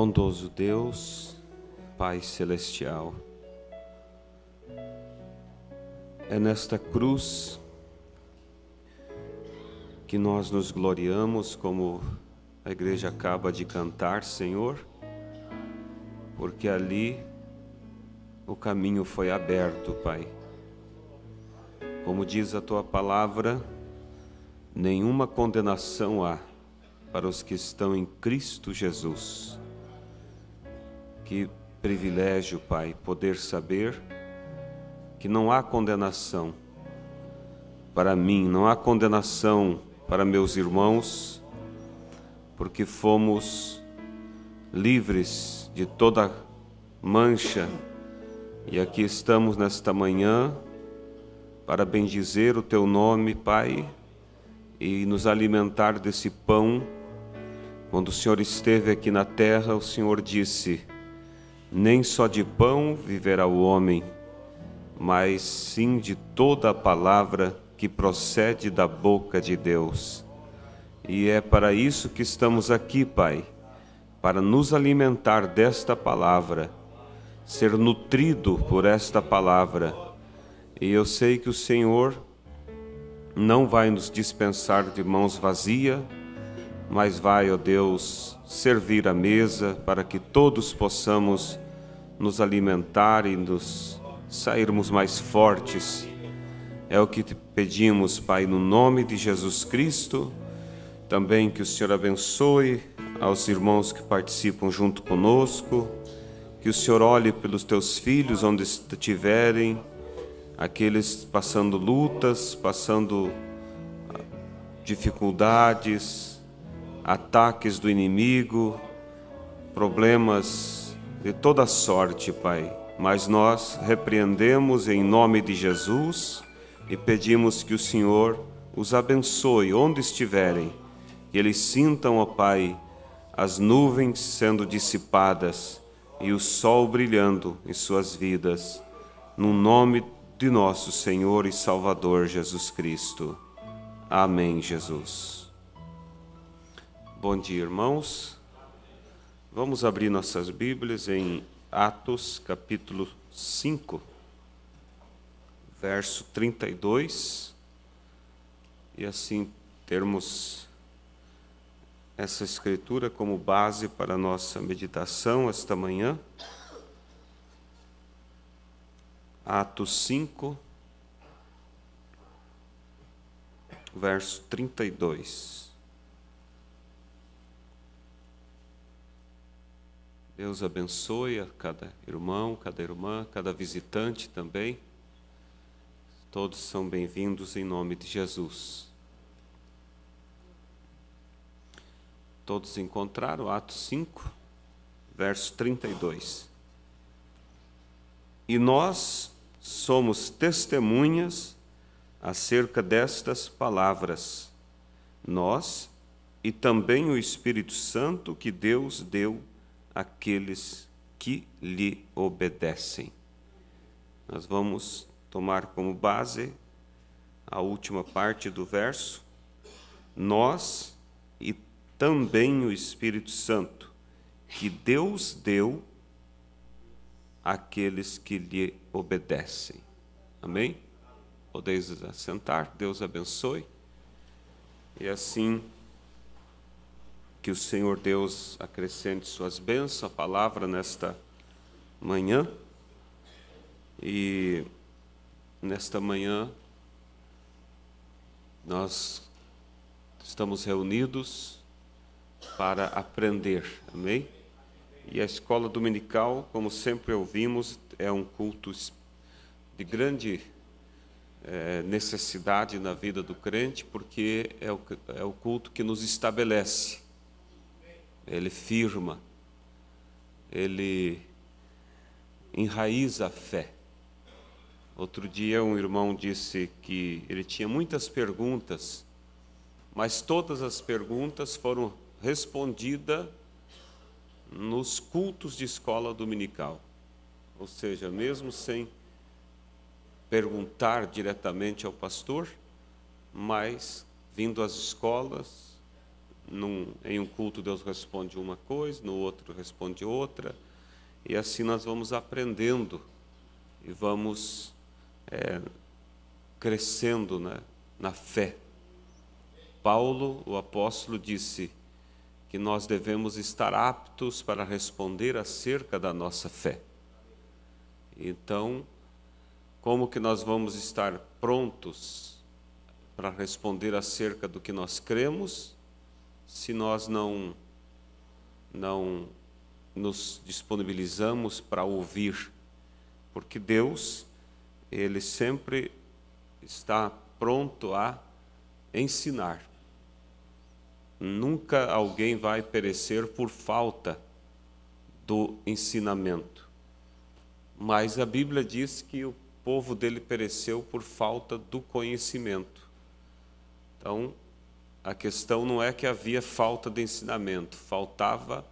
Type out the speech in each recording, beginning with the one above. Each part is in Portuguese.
Bondoso Deus, Pai Celestial, é nesta cruz que nós nos gloriamos, como a igreja acaba de cantar, Senhor, porque ali o caminho foi aberto, Pai. Como diz a tua palavra, nenhuma condenação há para os que estão em Cristo Jesus que privilégio, Pai, poder saber que não há condenação para mim, não há condenação para meus irmãos, porque fomos livres de toda mancha e aqui estamos nesta manhã para bendizer o teu nome, Pai, e nos alimentar desse pão. Quando o Senhor esteve aqui na terra, o Senhor disse: nem só de pão viverá o homem, mas sim de toda a palavra que procede da boca de Deus. E é para isso que estamos aqui, Pai, para nos alimentar desta palavra, ser nutrido por esta palavra. E eu sei que o Senhor não vai nos dispensar de mãos vazias, mas vai, ó Deus, servir a mesa para que todos possamos nos alimentar e nos sairmos mais fortes. É o que te pedimos, Pai, no nome de Jesus Cristo. Também que o Senhor abençoe aos irmãos que participam junto conosco, que o Senhor olhe pelos teus filhos onde estiverem, aqueles passando lutas, passando ah, dificuldades, ataques do inimigo, problemas de toda sorte, Pai. Mas nós repreendemos em nome de Jesus e pedimos que o Senhor os abençoe onde estiverem, que eles sintam, ó Pai, as nuvens sendo dissipadas e o sol brilhando em suas vidas, no nome de nosso Senhor e Salvador Jesus Cristo. Amém, Jesus. Bom dia, irmãos. Vamos abrir nossas Bíblias em Atos, capítulo 5, verso 32, e assim termos essa escritura como base para a nossa meditação esta manhã. Atos 5, verso 32. Deus abençoe a cada irmão, cada irmã, cada visitante também. Todos são bem-vindos em nome de Jesus. Todos encontraram Atos 5, verso 32. E nós somos testemunhas acerca destas palavras, nós e também o Espírito Santo que Deus deu aqueles que lhe obedecem. Nós vamos tomar como base a última parte do verso, nós e também o Espírito Santo, que Deus deu àqueles que lhe obedecem. Amém? Podeis assentar, Deus abençoe. E assim que o Senhor Deus acrescente suas bênçãos, a palavra nesta manhã. E nesta manhã nós estamos reunidos para aprender, amém? E a escola dominical, como sempre ouvimos, é um culto de grande é, necessidade na vida do crente, porque é o, é o culto que nos estabelece, ele firma, ele enraiza a fé. Outro dia, um irmão disse que ele tinha muitas perguntas, mas todas as perguntas foram respondidas nos cultos de escola dominical. Ou seja, mesmo sem perguntar diretamente ao pastor, mas vindo às escolas, num, em um culto Deus responde uma coisa, no outro responde outra, e assim nós vamos aprendendo e vamos é, crescendo na, na fé. Paulo, o apóstolo, disse que nós devemos estar aptos para responder acerca da nossa fé. Então, como que nós vamos estar prontos para responder acerca do que nós cremos? se nós não não nos disponibilizamos para ouvir, porque Deus ele sempre está pronto a ensinar. Nunca alguém vai perecer por falta do ensinamento. Mas a Bíblia diz que o povo dele pereceu por falta do conhecimento. Então, a questão não é que havia falta de ensinamento, faltava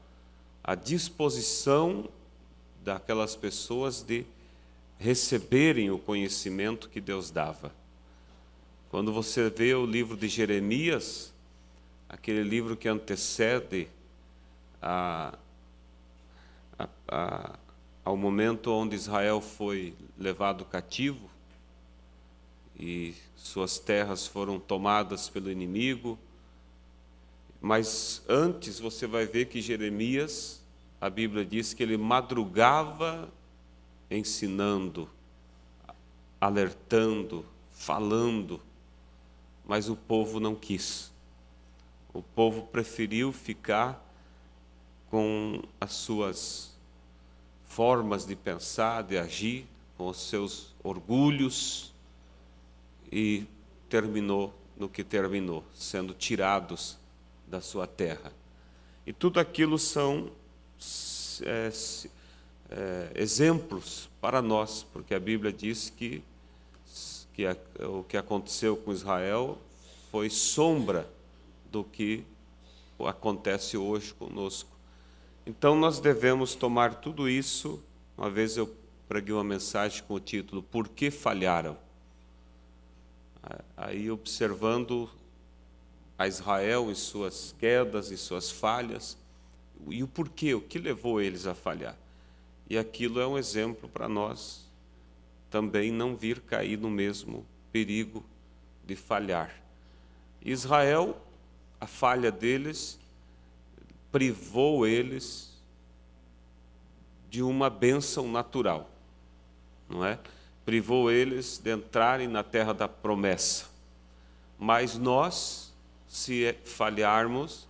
a disposição daquelas pessoas de receberem o conhecimento que Deus dava. Quando você vê o livro de Jeremias, aquele livro que antecede a, a, a, ao momento onde Israel foi levado cativo, e suas terras foram tomadas pelo inimigo. Mas antes você vai ver que Jeremias, a Bíblia diz que ele madrugava ensinando, alertando, falando, mas o povo não quis. O povo preferiu ficar com as suas formas de pensar, de agir, com os seus orgulhos, e terminou no que terminou, sendo tirados da sua terra. E tudo aquilo são é, é, exemplos para nós, porque a Bíblia diz que, que a, o que aconteceu com Israel foi sombra do que acontece hoje conosco. Então nós devemos tomar tudo isso. Uma vez eu preguei uma mensagem com o título Por que falharam? aí observando a Israel e suas quedas e suas falhas, e o porquê, o que levou eles a falhar. E aquilo é um exemplo para nós também não vir cair no mesmo perigo de falhar. Israel, a falha deles, privou eles de uma bênção natural, não é? privou eles de entrarem na terra da promessa. Mas nós, se é, falharmos,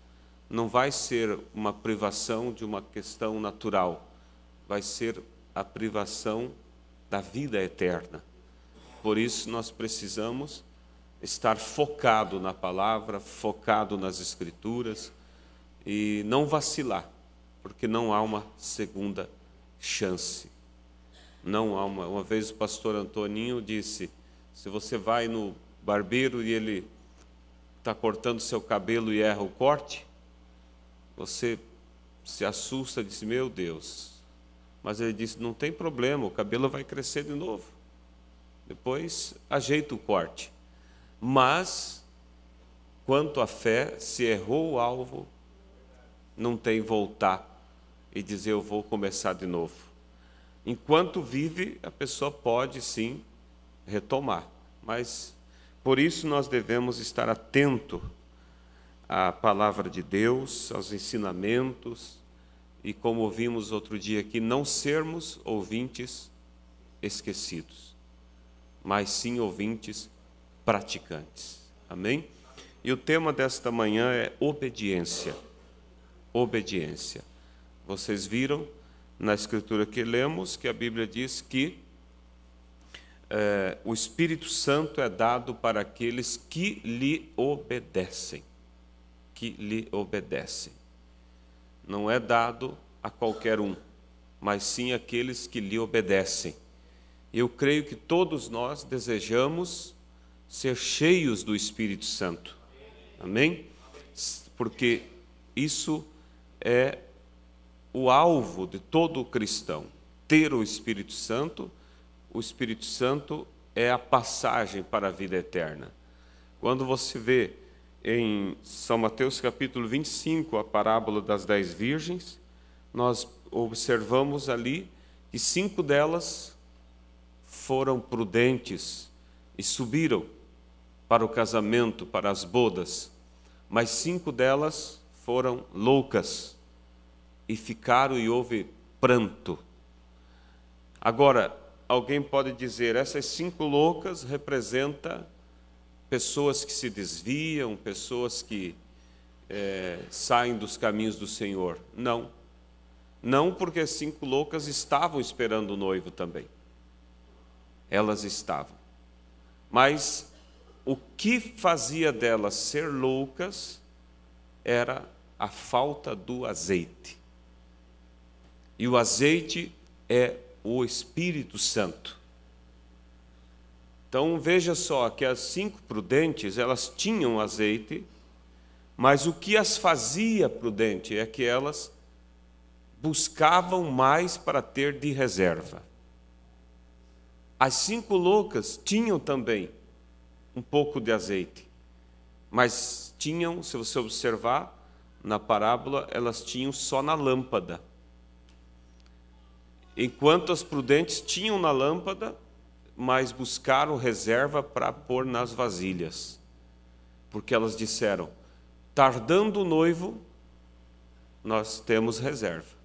não vai ser uma privação de uma questão natural, vai ser a privação da vida eterna. Por isso nós precisamos estar focado na palavra, focado nas escrituras e não vacilar, porque não há uma segunda chance. Não há uma. Uma vez o pastor Antoninho disse: se você vai no barbeiro e ele está cortando seu cabelo e erra o corte, você se assusta e diz: Meu Deus. Mas ele disse: Não tem problema, o cabelo vai crescer de novo. Depois ajeita o corte. Mas, quanto à fé, se errou o alvo, não tem voltar e dizer: Eu vou começar de novo. Enquanto vive, a pessoa pode sim retomar, mas por isso nós devemos estar atento à palavra de Deus, aos ensinamentos e como ouvimos outro dia aqui, não sermos ouvintes esquecidos, mas sim ouvintes praticantes. Amém? E o tema desta manhã é obediência. Obediência. Vocês viram na escritura que lemos, que a Bíblia diz que é, o Espírito Santo é dado para aqueles que lhe obedecem. Que lhe obedecem. Não é dado a qualquer um, mas sim aqueles que lhe obedecem. Eu creio que todos nós desejamos ser cheios do Espírito Santo. Amém? Porque isso é o alvo de todo cristão. Ter o Espírito Santo, o Espírito Santo é a passagem para a vida eterna. Quando você vê em São Mateus capítulo 25 a parábola das dez virgens, nós observamos ali que cinco delas foram prudentes e subiram para o casamento, para as bodas, mas cinco delas foram loucas e ficaram e houve pranto. Agora, alguém pode dizer, essas cinco loucas representam pessoas que se desviam, pessoas que é, saem dos caminhos do Senhor. Não. Não porque as cinco loucas estavam esperando o noivo também. Elas estavam. Mas o que fazia delas ser loucas era a falta do azeite. E o azeite é o Espírito Santo. Então veja só que as cinco prudentes, elas tinham azeite, mas o que as fazia prudente é que elas buscavam mais para ter de reserva. As cinco loucas tinham também um pouco de azeite, mas tinham, se você observar na parábola, elas tinham só na lâmpada. Enquanto as prudentes tinham na lâmpada, mas buscaram reserva para pôr nas vasilhas. Porque elas disseram: tardando o noivo, nós temos reserva.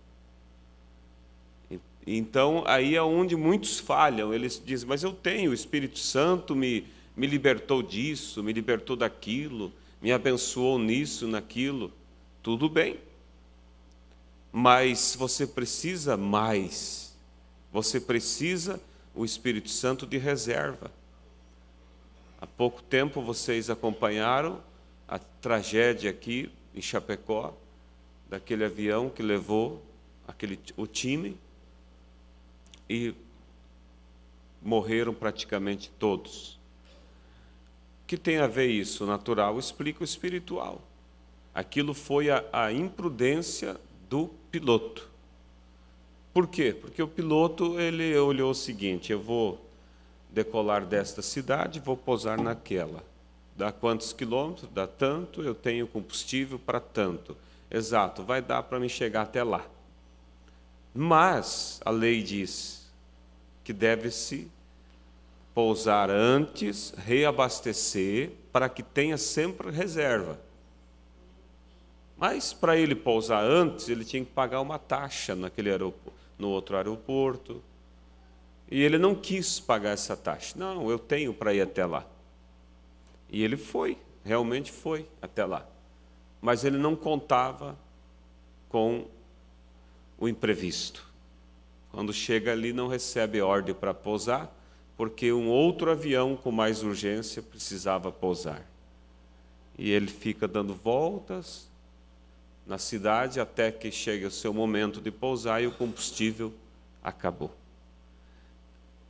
Então, aí é onde muitos falham. Eles dizem, mas eu tenho, o Espírito Santo me, me libertou disso, me libertou daquilo, me abençoou nisso, naquilo. Tudo bem. Mas você precisa mais você precisa o Espírito Santo de reserva. Há pouco tempo vocês acompanharam a tragédia aqui em Chapecó, daquele avião que levou aquele, o time e morreram praticamente todos. O que tem a ver isso? O natural explica o espiritual. Aquilo foi a, a imprudência do piloto. Por quê? Porque o piloto ele olhou o seguinte: eu vou decolar desta cidade, vou pousar naquela. Dá quantos quilômetros? Dá tanto, eu tenho combustível para tanto. Exato, vai dar para me chegar até lá. Mas a lei diz que deve-se pousar antes, reabastecer, para que tenha sempre reserva. Mas para ele pousar antes, ele tinha que pagar uma taxa naquele aeroporto no outro aeroporto. E ele não quis pagar essa taxa. Não, eu tenho para ir até lá. E ele foi, realmente foi até lá. Mas ele não contava com o imprevisto. Quando chega ali, não recebe ordem para pousar, porque um outro avião com mais urgência precisava pousar. E ele fica dando voltas, na cidade até que chegue o seu momento de pousar e o combustível acabou.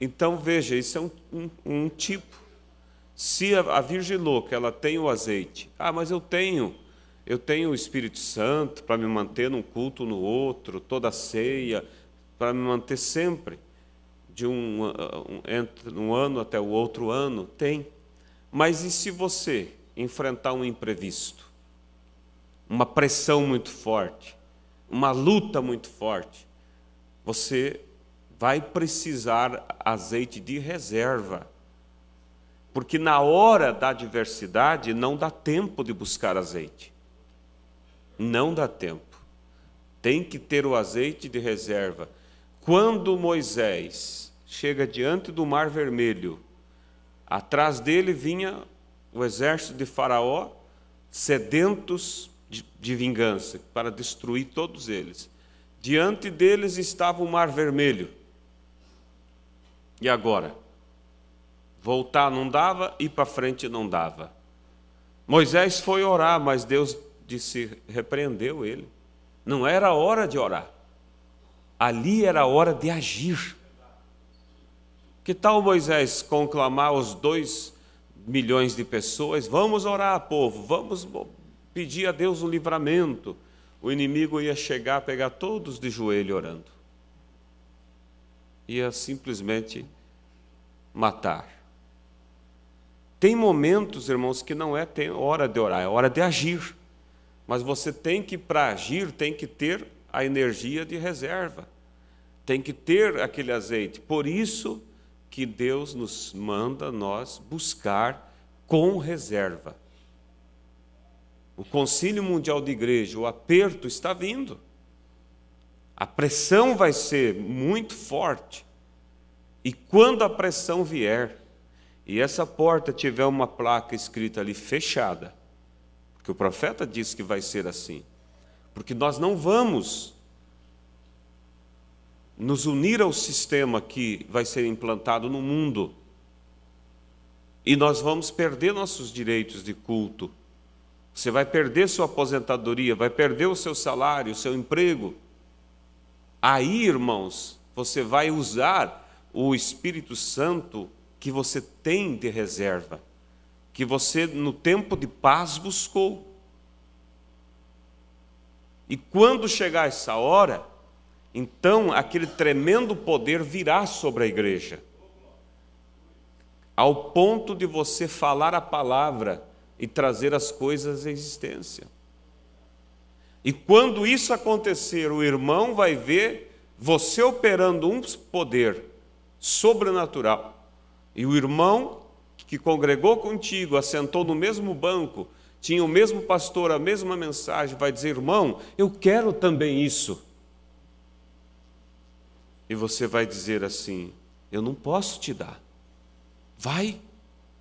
Então veja, isso é um, um, um tipo. Se a, a virgem louca ela tem o azeite, ah, mas eu tenho, eu tenho o Espírito Santo para me manter num culto no outro, toda ceia, para me manter sempre de um, um, um ano até o outro ano, tem. Mas e se você enfrentar um imprevisto? uma pressão muito forte, uma luta muito forte, você vai precisar azeite de reserva. Porque na hora da adversidade não dá tempo de buscar azeite. Não dá tempo. Tem que ter o azeite de reserva. Quando Moisés chega diante do Mar Vermelho, atrás dele vinha o exército de Faraó, sedentos de, de vingança, para destruir todos eles. Diante deles estava o mar vermelho. E agora? Voltar não dava, ir para frente não dava. Moisés foi orar, mas Deus disse, repreendeu ele. Não era hora de orar. Ali era hora de agir. Que tal Moisés conclamar os dois milhões de pessoas? Vamos orar, povo, vamos pedir a Deus um livramento, o inimigo ia chegar, pegar todos de joelho orando. Ia simplesmente matar. Tem momentos, irmãos, que não é hora de orar, é hora de agir. Mas você tem que, para agir, tem que ter a energia de reserva. Tem que ter aquele azeite. Por isso que Deus nos manda nós buscar com reserva. O Concílio Mundial de Igreja, o aperto está vindo. A pressão vai ser muito forte. E quando a pressão vier, e essa porta tiver uma placa escrita ali fechada, porque o profeta disse que vai ser assim, porque nós não vamos nos unir ao sistema que vai ser implantado no mundo, e nós vamos perder nossos direitos de culto você vai perder sua aposentadoria, vai perder o seu salário, o seu emprego. Aí, irmãos, você vai usar o Espírito Santo que você tem de reserva, que você no tempo de paz buscou. E quando chegar essa hora, então aquele tremendo poder virá sobre a igreja, ao ponto de você falar a palavra e trazer as coisas à existência. E quando isso acontecer, o irmão vai ver você operando um poder sobrenatural. E o irmão que congregou contigo, assentou no mesmo banco, tinha o mesmo pastor, a mesma mensagem, vai dizer: irmão, eu quero também isso. E você vai dizer assim: eu não posso te dar. Vai,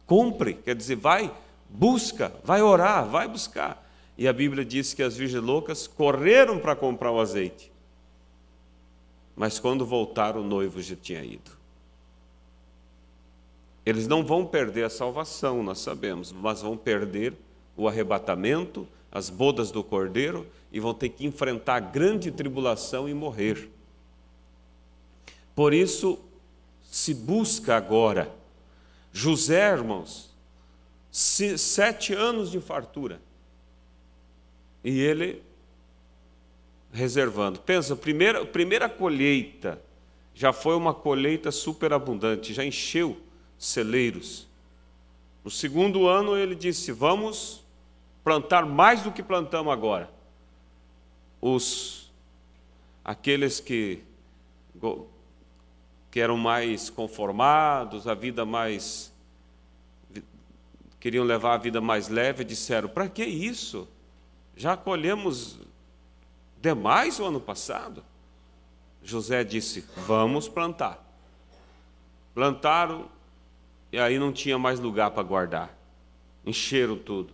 compre. Quer dizer, vai, Busca, vai orar, vai buscar. E a Bíblia diz que as virgens loucas correram para comprar o azeite. Mas quando voltaram, o noivo já tinha ido. Eles não vão perder a salvação, nós sabemos, mas vão perder o arrebatamento, as bodas do cordeiro e vão ter que enfrentar a grande tribulação e morrer. Por isso, se busca agora. José, irmãos, sete anos de fartura. E ele reservando. Pensa, primeira, primeira colheita já foi uma colheita superabundante, já encheu celeiros. No segundo ano ele disse: Vamos plantar mais do que plantamos agora. Os aqueles que que eram mais conformados, a vida mais queriam levar a vida mais leve, disseram: para que isso? Já colhemos demais o ano passado? José disse: vamos plantar. Plantaram e aí não tinha mais lugar para guardar. Encheram tudo.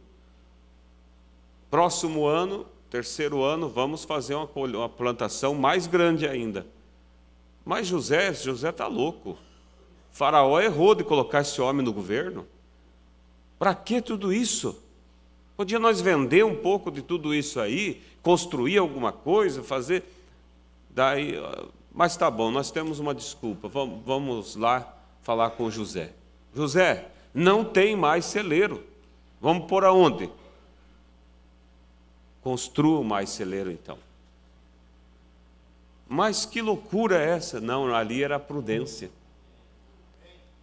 Próximo ano, terceiro ano, vamos fazer uma, uma plantação mais grande ainda. Mas José, José está louco. faraó errou de colocar esse homem no governo. Para que tudo isso? Podia nós vender um pouco de tudo isso aí, construir alguma coisa, fazer. Daí, ah, mas tá bom, nós temos uma desculpa. Vamos, lá falar com José. José, não tem mais celeiro. Vamos por aonde? Construa mais celeiro então. Mas que loucura é essa? Não, ali era a prudência.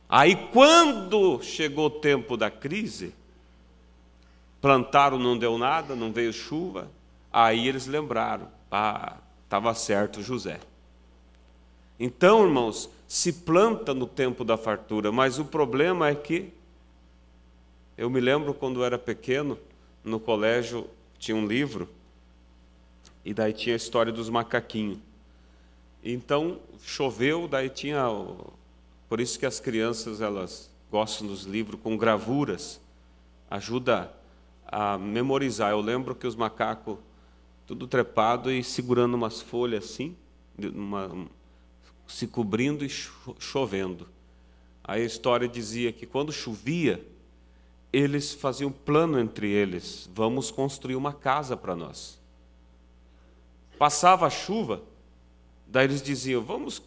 Aí, quando chegou o tempo da crise, plantaram, não deu nada, não veio chuva. Aí eles lembraram: ah, estava certo José. Então, irmãos, se planta no tempo da fartura, mas o problema é que eu me lembro quando eu era pequeno, no colégio tinha um livro e daí tinha a história dos macaquinhos. Então choveu, daí tinha por isso que as crianças elas gostam dos livros com gravuras. Ajuda a memorizar. Eu lembro que os macacos tudo trepado e segurando umas folhas assim, uma, se cobrindo e chovendo. Aí a história dizia que quando chovia, eles faziam um plano entre eles: vamos construir uma casa para nós. Passava a chuva, daí eles diziam: vamos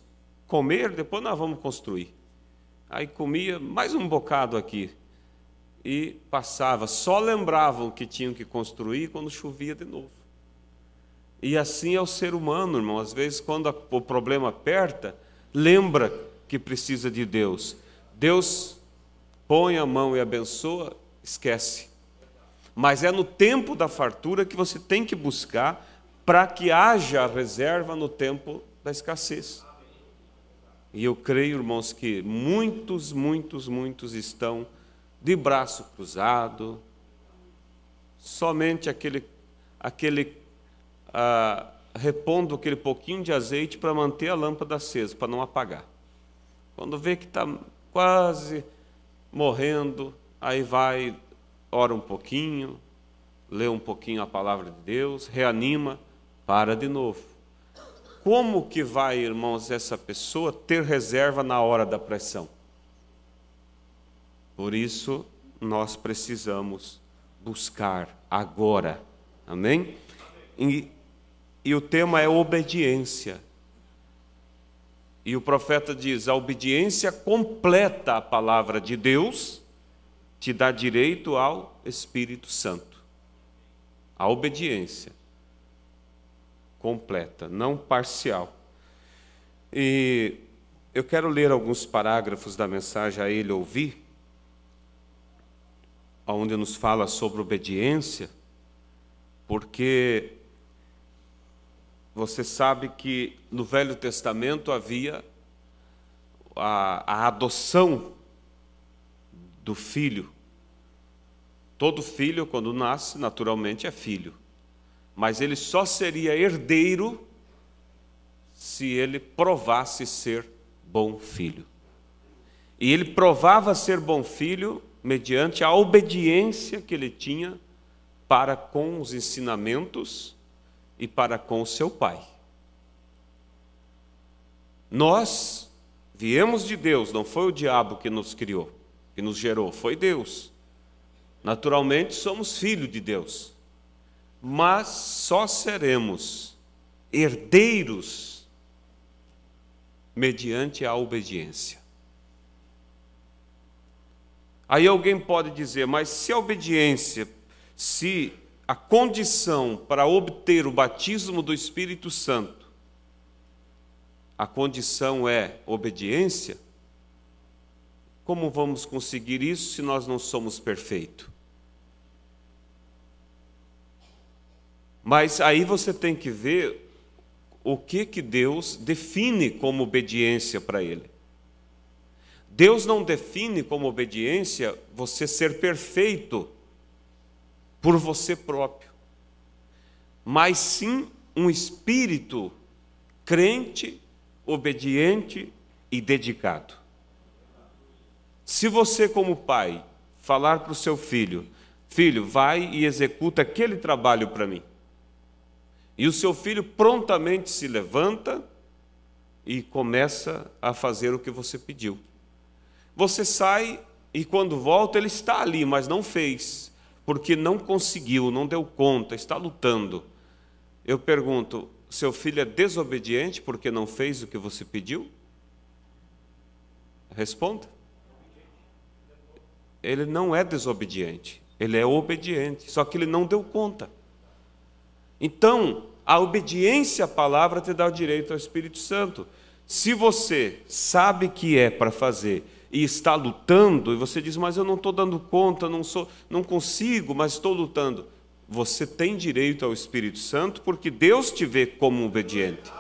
comer, depois nós vamos construir. Aí comia mais um bocado aqui e passava. Só lembravam que tinham que construir quando chovia de novo. E assim é o ser humano, irmão. Às vezes, quando o problema aperta, lembra que precisa de Deus. Deus põe a mão e abençoa, esquece. Mas é no tempo da fartura que você tem que buscar para que haja reserva no tempo da escassez. E eu creio, irmãos, que muitos, muitos, muitos estão de braço cruzado. Somente aquele, aquele ah, repondo aquele pouquinho de azeite para manter a lâmpada acesa, para não apagar. Quando vê que está quase morrendo, aí vai, ora um pouquinho, lê um pouquinho a palavra de Deus, reanima, para de novo como que vai, irmãos, essa pessoa ter reserva na hora da pressão? Por isso, nós precisamos buscar agora. Amém? E, e o tema é obediência. E o profeta diz: a obediência completa à palavra de Deus te dá direito ao Espírito Santo. A obediência completa, não parcial. E eu quero ler alguns parágrafos da mensagem a ele ouvir, onde nos fala sobre obediência, porque você sabe que no Velho Testamento havia a, a adoção do filho. Todo filho, quando nasce, naturalmente é filho mas ele só seria herdeiro se ele provasse ser bom filho. E ele provava ser bom filho mediante a obediência que ele tinha para com os ensinamentos e para com o seu pai. Nós viemos de Deus, não foi o diabo que nos criou, que nos gerou, foi Deus. Naturalmente somos filho de Deus mas só seremos herdeiros mediante a obediência. Aí alguém pode dizer, mas se a obediência, se a condição para obter o batismo do Espírito Santo, a condição é obediência, como vamos conseguir isso se nós não somos perfeitos? Mas aí você tem que ver o que, que Deus define como obediência para ele. Deus não define como obediência você ser perfeito por você próprio, mas sim um espírito crente, obediente e dedicado. Se você, como pai, falar para o seu filho: Filho, vai e executa aquele trabalho para mim e o seu filho prontamente se levanta e começa a fazer o que você pediu. Você sai e quando volta ele está ali, mas não fez, porque não conseguiu, não deu conta, está lutando. Eu pergunto: seu filho é desobediente porque não fez o que você pediu? Responda. Ele não é desobediente, ele é obediente, só que ele não deu conta. Então, a obediência à palavra te dá o direito ao Espírito Santo. Se você sabe que é para fazer e está lutando, e você diz, mas eu não estou dando conta, não, sou, não consigo, mas estou lutando. Você tem direito ao Espírito Santo porque Deus te vê como obediente.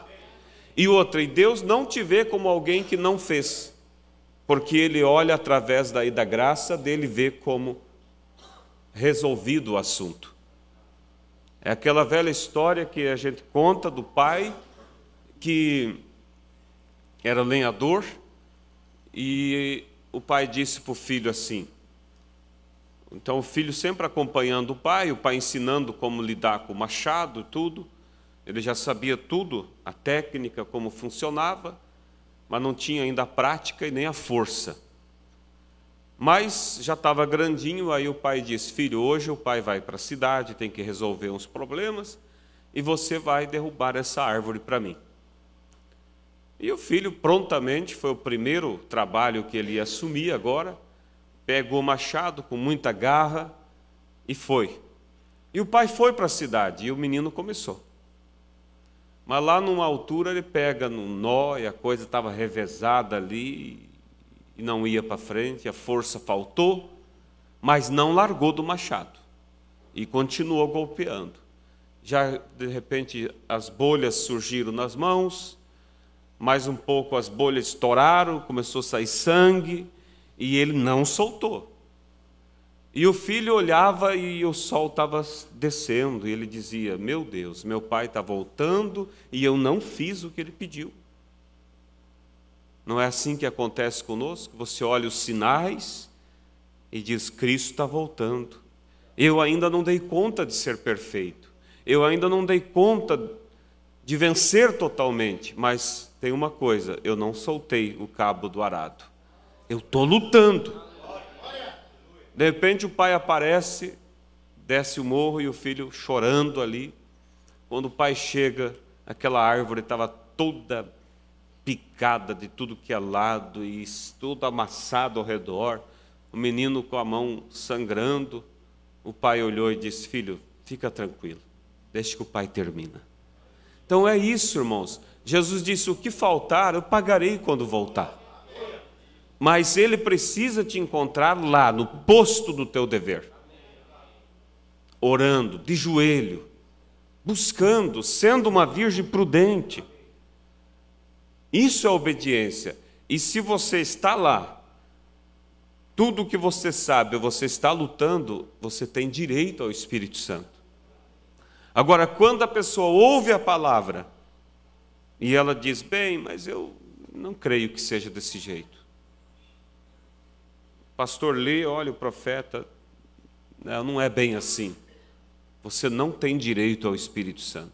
E outra, e Deus não te vê como alguém que não fez, porque Ele olha através daí da graça dele vê como resolvido o assunto. É aquela velha história que a gente conta do pai que era lenhador e o pai disse para o filho assim. Então o filho sempre acompanhando o pai, o pai ensinando como lidar com o machado e tudo. Ele já sabia tudo, a técnica, como funcionava, mas não tinha ainda a prática e nem a força. Mas já estava grandinho, aí o pai disse: Filho, hoje o pai vai para a cidade, tem que resolver uns problemas, e você vai derrubar essa árvore para mim. E o filho prontamente, foi o primeiro trabalho que ele ia assumir agora, pegou o machado com muita garra e foi. E o pai foi para a cidade e o menino começou. Mas lá numa altura ele pega num nó e a coisa estava revezada ali, e não ia para frente, a força faltou, mas não largou do machado e continuou golpeando. Já de repente as bolhas surgiram nas mãos, mais um pouco as bolhas estouraram, começou a sair sangue e ele não soltou. E o filho olhava e o sol estava descendo, e ele dizia: Meu Deus, meu pai está voltando e eu não fiz o que ele pediu. Não é assim que acontece conosco? Você olha os sinais e diz: Cristo está voltando. Eu ainda não dei conta de ser perfeito. Eu ainda não dei conta de vencer totalmente. Mas tem uma coisa: eu não soltei o cabo do arado. Eu estou lutando. De repente o pai aparece, desce o morro e o filho chorando ali. Quando o pai chega, aquela árvore estava toda picada de tudo que é lado e tudo amassado ao redor, o menino com a mão sangrando. O pai olhou e disse: Filho, fica tranquilo, deixe que o pai termina. Então é isso, irmãos. Jesus disse: O que faltar, eu pagarei quando voltar. Mas ele precisa te encontrar lá, no posto do teu dever, orando, de joelho, buscando, sendo uma virgem prudente. Isso é obediência. E se você está lá, tudo o que você sabe, você está lutando, você tem direito ao Espírito Santo. Agora, quando a pessoa ouve a palavra e ela diz: Bem, mas eu não creio que seja desse jeito. Pastor lê, olha o profeta, não é bem assim. Você não tem direito ao Espírito Santo.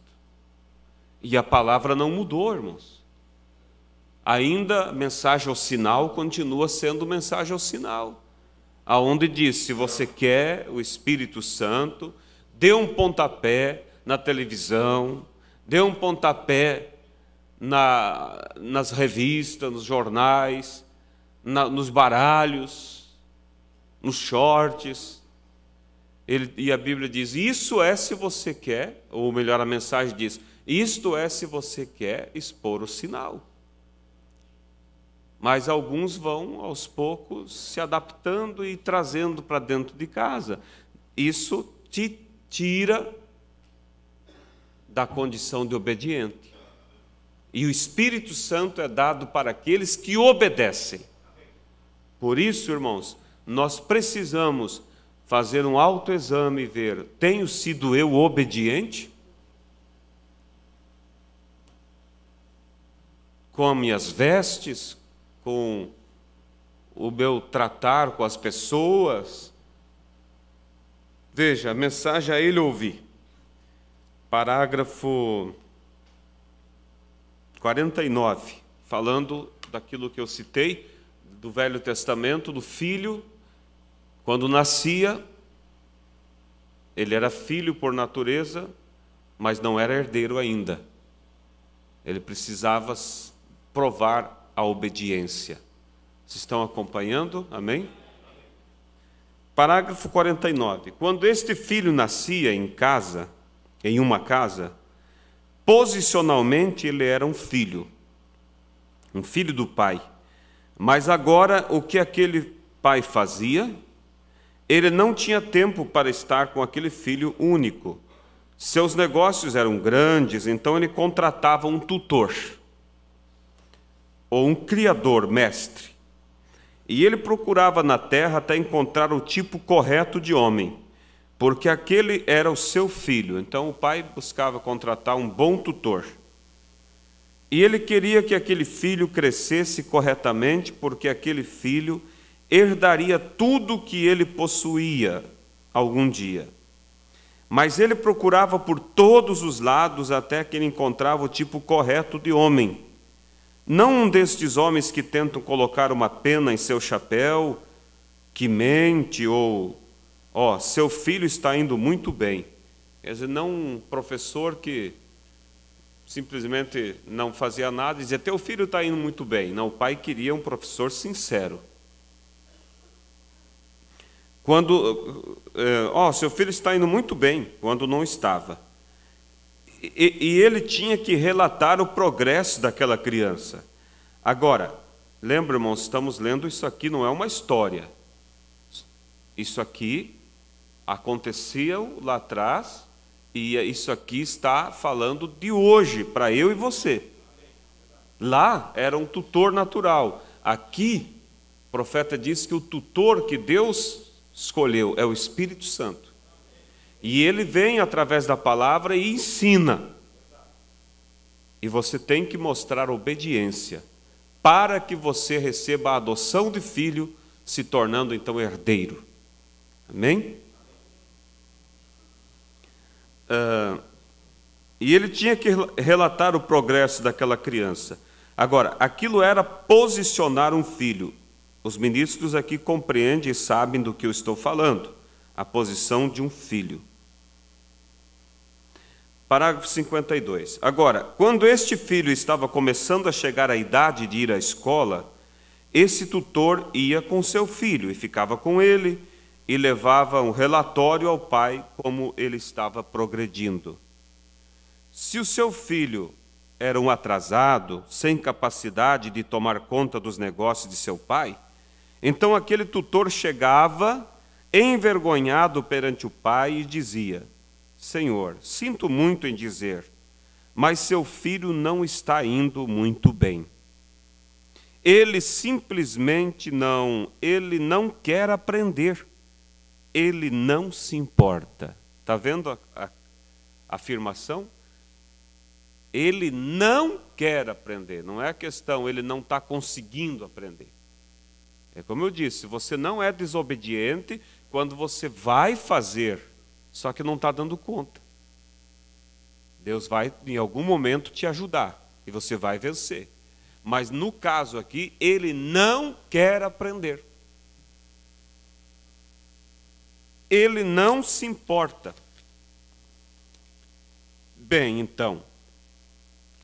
E a palavra não mudou, irmãos ainda mensagem ao sinal continua sendo mensagem ao sinal. Aonde diz, se você quer o Espírito Santo, dê um pontapé na televisão, dê um pontapé na, nas revistas, nos jornais, na, nos baralhos, nos shorts. Ele, e a Bíblia diz: Isso é se você quer, ou melhor, a mensagem diz: Isto é se você quer expor o sinal mas alguns vão aos poucos se adaptando e trazendo para dentro de casa. Isso te tira da condição de obediente. E o Espírito Santo é dado para aqueles que obedecem. Por isso, irmãos, nós precisamos fazer um autoexame e ver: tenho sido eu obediente? Com as minhas vestes, com o meu tratar com as pessoas. Veja, a mensagem a ele ouvir. Parágrafo 49, falando daquilo que eu citei, do Velho Testamento, do filho, quando nascia, ele era filho por natureza, mas não era herdeiro ainda. Ele precisava provar a obediência. Vocês estão acompanhando? Amém? Parágrafo 49. Quando este filho nascia em casa, em uma casa, posicionalmente ele era um filho, um filho do pai. Mas agora o que aquele pai fazia? Ele não tinha tempo para estar com aquele filho único. Seus negócios eram grandes, então ele contratava um tutor ou um criador, mestre. E ele procurava na terra até encontrar o tipo correto de homem, porque aquele era o seu filho. Então o pai buscava contratar um bom tutor. E ele queria que aquele filho crescesse corretamente, porque aquele filho herdaria tudo que ele possuía algum dia. Mas ele procurava por todos os lados até que ele encontrava o tipo correto de homem não um destes homens que tentam colocar uma pena em seu chapéu, que mente ou, ó, oh, seu filho está indo muito bem. Quer dizer, não um professor que simplesmente não fazia nada e dizia: Teu filho está indo muito bem. Não, o pai queria um professor sincero. Quando, eh, ó, oh, seu filho está indo muito bem, quando não estava e, e ele tinha que relatar o progresso daquela criança. Agora, lembra, irmãos, estamos lendo isso aqui, não é uma história. Isso aqui aconteceu lá atrás e isso aqui está falando de hoje, para eu e você. Lá era um tutor natural. Aqui, o profeta diz que o tutor que Deus escolheu é o Espírito Santo. E ele vem através da palavra e ensina. E você tem que mostrar obediência para que você receba a adoção de filho, se tornando então herdeiro. Amém? Uh, e ele tinha que relatar o progresso daquela criança. Agora, aquilo era posicionar um filho. Os ministros aqui compreendem e sabem do que eu estou falando. A posição de um filho. Parágrafo 52. Agora, quando este filho estava começando a chegar à idade de ir à escola, esse tutor ia com seu filho e ficava com ele e levava um relatório ao pai como ele estava progredindo. Se o seu filho era um atrasado, sem capacidade de tomar conta dos negócios de seu pai, então aquele tutor chegava envergonhado perante o pai e dizia: Senhor, sinto muito em dizer, mas seu filho não está indo muito bem. Ele simplesmente não, ele não quer aprender. Ele não se importa. Está vendo a, a, afirmação? Ele não quer aprender. Não é a questão, ele não está conseguindo aprender. É como eu disse, você não é desobediente quando você vai fazer só que não está dando conta. Deus vai, em algum momento, te ajudar e você vai vencer. Mas no caso aqui, ele não quer aprender. Ele não se importa. Bem, então,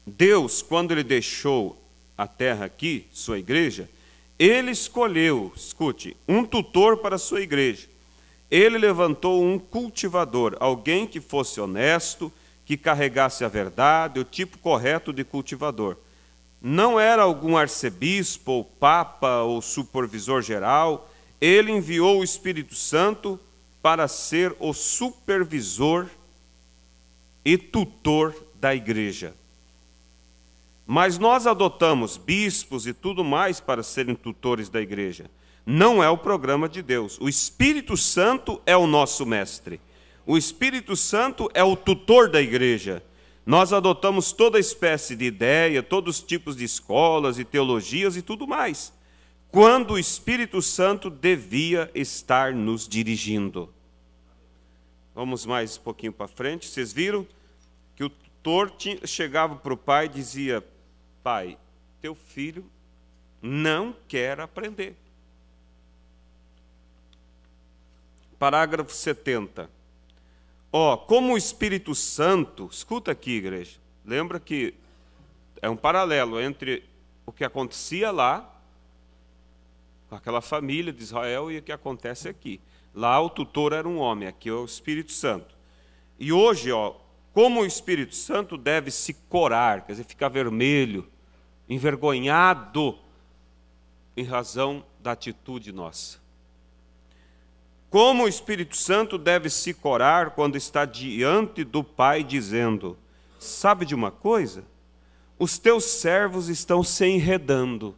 Deus, quando ele deixou a terra aqui, sua igreja, ele escolheu, escute, um tutor para a sua igreja. Ele levantou um cultivador, alguém que fosse honesto, que carregasse a verdade, o tipo correto de cultivador. Não era algum arcebispo, ou papa, ou supervisor geral. Ele enviou o Espírito Santo para ser o supervisor e tutor da igreja. Mas nós adotamos bispos e tudo mais para serem tutores da igreja não é o programa de Deus. O Espírito Santo é o nosso mestre. O Espírito Santo é o tutor da igreja. Nós adotamos toda espécie de ideia, todos os tipos de escolas e teologias e tudo mais, quando o Espírito Santo devia estar nos dirigindo. Vamos mais um pouquinho para frente. Vocês viram que o tutor chegava para o pai e dizia: Pai, teu filho não quer aprender. parágrafo 70. Ó, oh, como o Espírito Santo, escuta aqui, igreja, lembra que é um paralelo entre o que acontecia lá, com aquela família de Israel, e o que acontece aqui. Lá o tutor era um homem, aqui é o Espírito Santo. E hoje, ó, oh, como o Espírito Santo deve se corar, quer dizer, ficar vermelho, envergonhado, em razão da atitude nossa. Como o Espírito Santo deve se corar quando está diante do Pai, dizendo: Sabe de uma coisa? Os teus servos estão se enredando.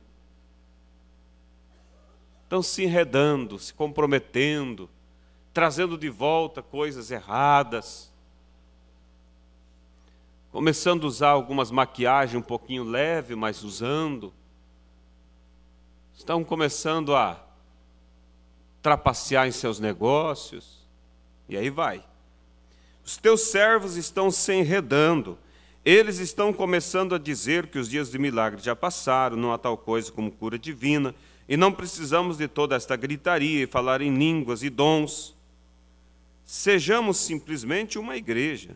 Estão se enredando, se comprometendo, trazendo de volta coisas erradas, começando a usar algumas maquiagens um pouquinho leve, mas usando. Estão começando a trapacear em seus negócios. E aí vai. Os teus servos estão se enredando. Eles estão começando a dizer que os dias de milagre já passaram, não há tal coisa como cura divina, e não precisamos de toda esta gritaria e falar em línguas e dons. Sejamos simplesmente uma igreja.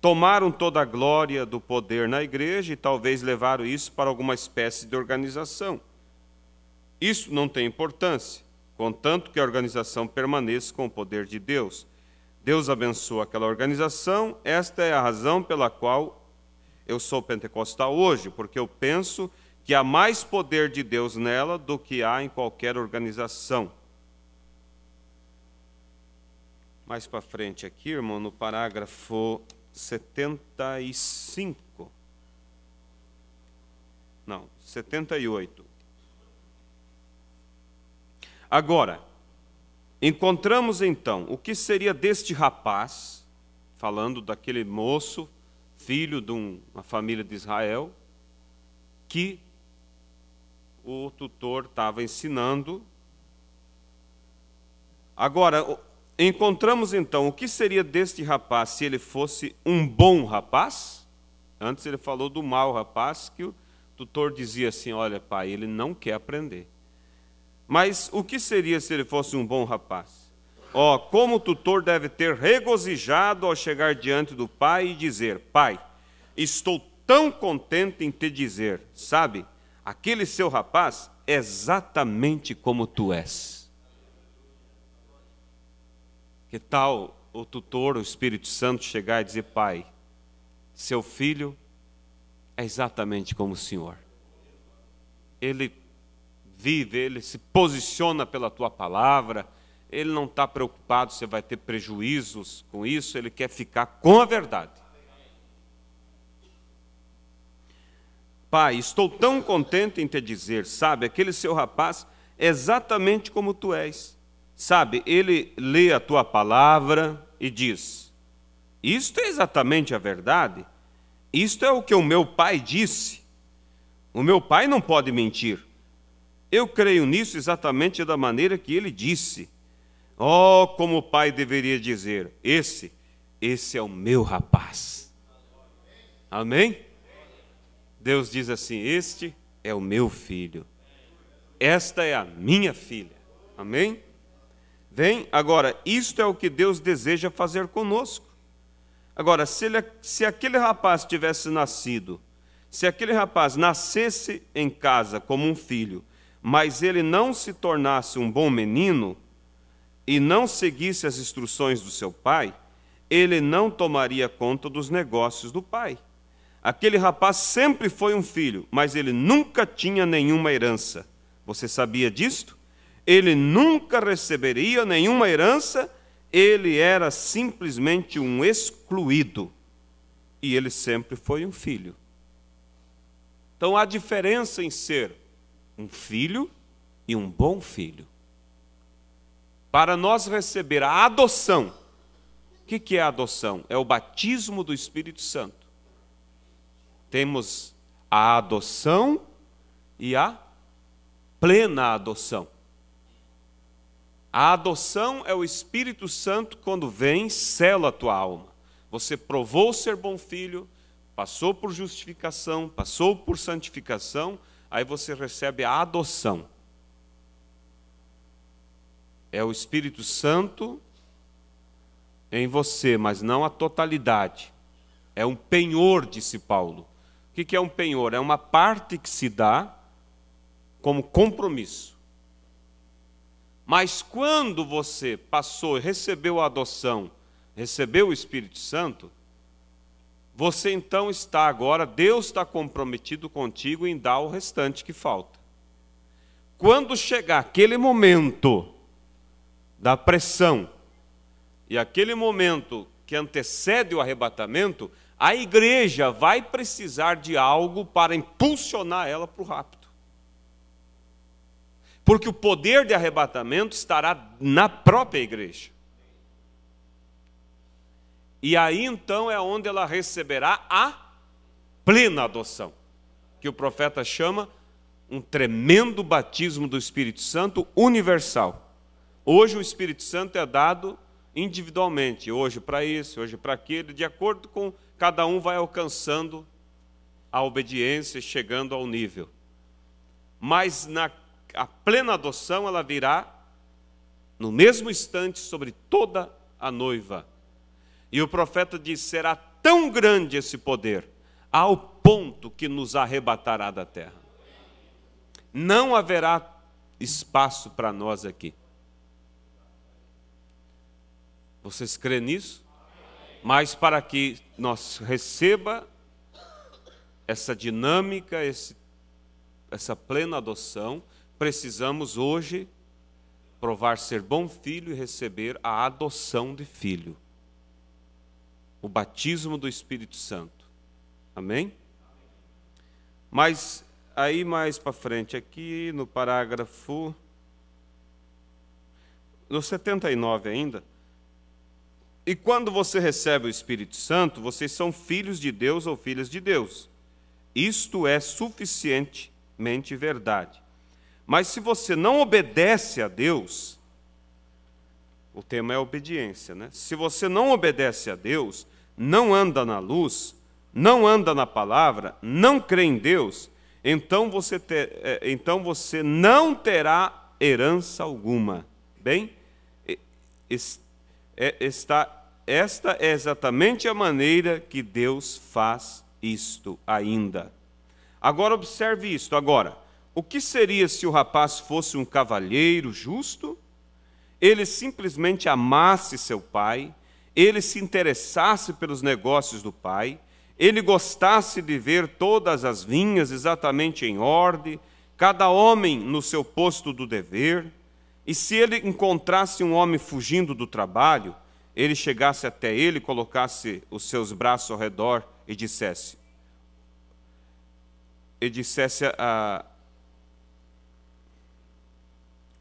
Tomaram toda a glória do poder na igreja e talvez levaram isso para alguma espécie de organização. Isso não tem importância contanto que a organização permaneça com o poder de Deus. Deus abençoa aquela organização, esta é a razão pela qual eu sou pentecostal hoje, porque eu penso que há mais poder de Deus nela do que há em qualquer organização. Mais para frente aqui, irmão, no parágrafo 75. Não, 78. Agora, encontramos então o que seria deste rapaz, falando daquele moço, filho de uma família de Israel, que o tutor estava ensinando. Agora, encontramos então o que seria deste rapaz se ele fosse um bom rapaz? Antes ele falou do mau rapaz, que o tutor dizia assim: Olha, pai, ele não quer aprender. Mas o que seria se ele fosse um bom rapaz? Ó, oh, como o tutor deve ter regozijado ao chegar diante do pai e dizer: Pai, estou tão contente em te dizer, sabe, aquele seu rapaz é exatamente como tu és. Que tal o tutor, o Espírito Santo, chegar e dizer: Pai, seu filho é exatamente como o Senhor? Ele vive, ele se posiciona pela tua palavra, ele não está preocupado se vai ter prejuízos com isso, ele quer ficar com a verdade. Pai, estou tão contente em te dizer, sabe, aquele seu rapaz é exatamente como tu és. Sabe, ele lê a tua palavra e diz: Isto é exatamente a verdade, isto é o que o meu pai disse. O meu pai não pode mentir. Eu creio nisso exatamente da maneira que ele disse. Oh, como o pai deveria dizer: Esse, esse é o meu rapaz. Amém? Deus diz assim: Este é o meu filho. Esta é a minha filha. Amém? Vem, agora, isto é o que Deus deseja fazer conosco. Agora, se, ele, é, se aquele rapaz tivesse nascido, se aquele rapaz nascesse em casa como um filho, mas ele não se tornasse um bom menino e não seguisse as instruções do seu pai, ele não tomaria conta dos negócios do pai. Aquele rapaz sempre foi um filho, mas ele nunca tinha nenhuma herança. Você sabia disto? Ele nunca receberia nenhuma herança, ele era simplesmente um excluído. E ele sempre foi um filho. Então há diferença em ser um filho e um bom filho. Para nós receber a adoção, o que, que é a adoção? É o batismo do Espírito Santo. Temos a adoção e a plena adoção. A adoção é o Espírito Santo quando vem, sela a tua alma. Você provou ser bom filho, passou por justificação, passou por santificação, aí você recebe a adoção. É o Espírito Santo em você, mas não a totalidade. É um penhor, disse Paulo. O que é um penhor? É uma parte que se dá como compromisso. Mas quando você passou, recebeu a adoção, recebeu o Espírito Santo, você então está agora, Deus está comprometido contigo em dar o restante que falta. Quando chegar aquele momento da pressão e aquele momento que antecede o arrebatamento, a igreja vai precisar de algo para impulsionar ela para o rapto. Porque o poder de arrebatamento estará na própria igreja. E aí então é onde ela receberá a plena adoção, que o profeta chama um tremendo batismo do Espírito Santo universal. Hoje o Espírito Santo é dado individualmente, hoje para esse, hoje para aquele, de acordo com cada um vai alcançando a obediência, chegando ao nível. Mas na a plena adoção ela virá no mesmo instante sobre toda a noiva e o profeta diz: será tão grande esse poder, ao ponto que nos arrebatará da terra. Não haverá espaço para nós aqui. Vocês crêem nisso? Mas para que nós receba essa dinâmica, esse, essa plena adoção, precisamos hoje provar ser bom filho e receber a adoção de filho o batismo do Espírito Santo. Amém? Mas aí mais para frente aqui no parágrafo no 79 ainda, e quando você recebe o Espírito Santo, vocês são filhos de Deus ou filhas de Deus. Isto é suficientemente verdade. Mas se você não obedece a Deus, o tema é obediência, né? Se você não obedece a Deus, não anda na luz, não anda na palavra, não crê em Deus, então você, ter, é, então você não terá herança alguma. Bem, é, está, esta é exatamente a maneira que Deus faz isto ainda. Agora observe isto. Agora, o que seria se o rapaz fosse um cavalheiro justo? ele simplesmente amasse seu pai, ele se interessasse pelos negócios do pai, ele gostasse de ver todas as vinhas exatamente em ordem, cada homem no seu posto do dever, e se ele encontrasse um homem fugindo do trabalho, ele chegasse até ele, colocasse os seus braços ao redor e dissesse, e dissesse a,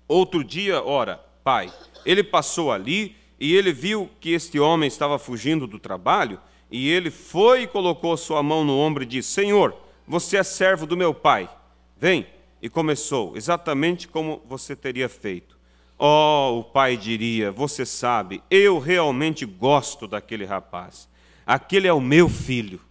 outro dia, ora, pai. Ele passou ali e ele viu que este homem estava fugindo do trabalho, e ele foi e colocou sua mão no ombro e disse: Senhor, você é servo do meu pai. Vem. E começou, exatamente como você teria feito. Oh, o pai diria: Você sabe, eu realmente gosto daquele rapaz. Aquele é o meu filho.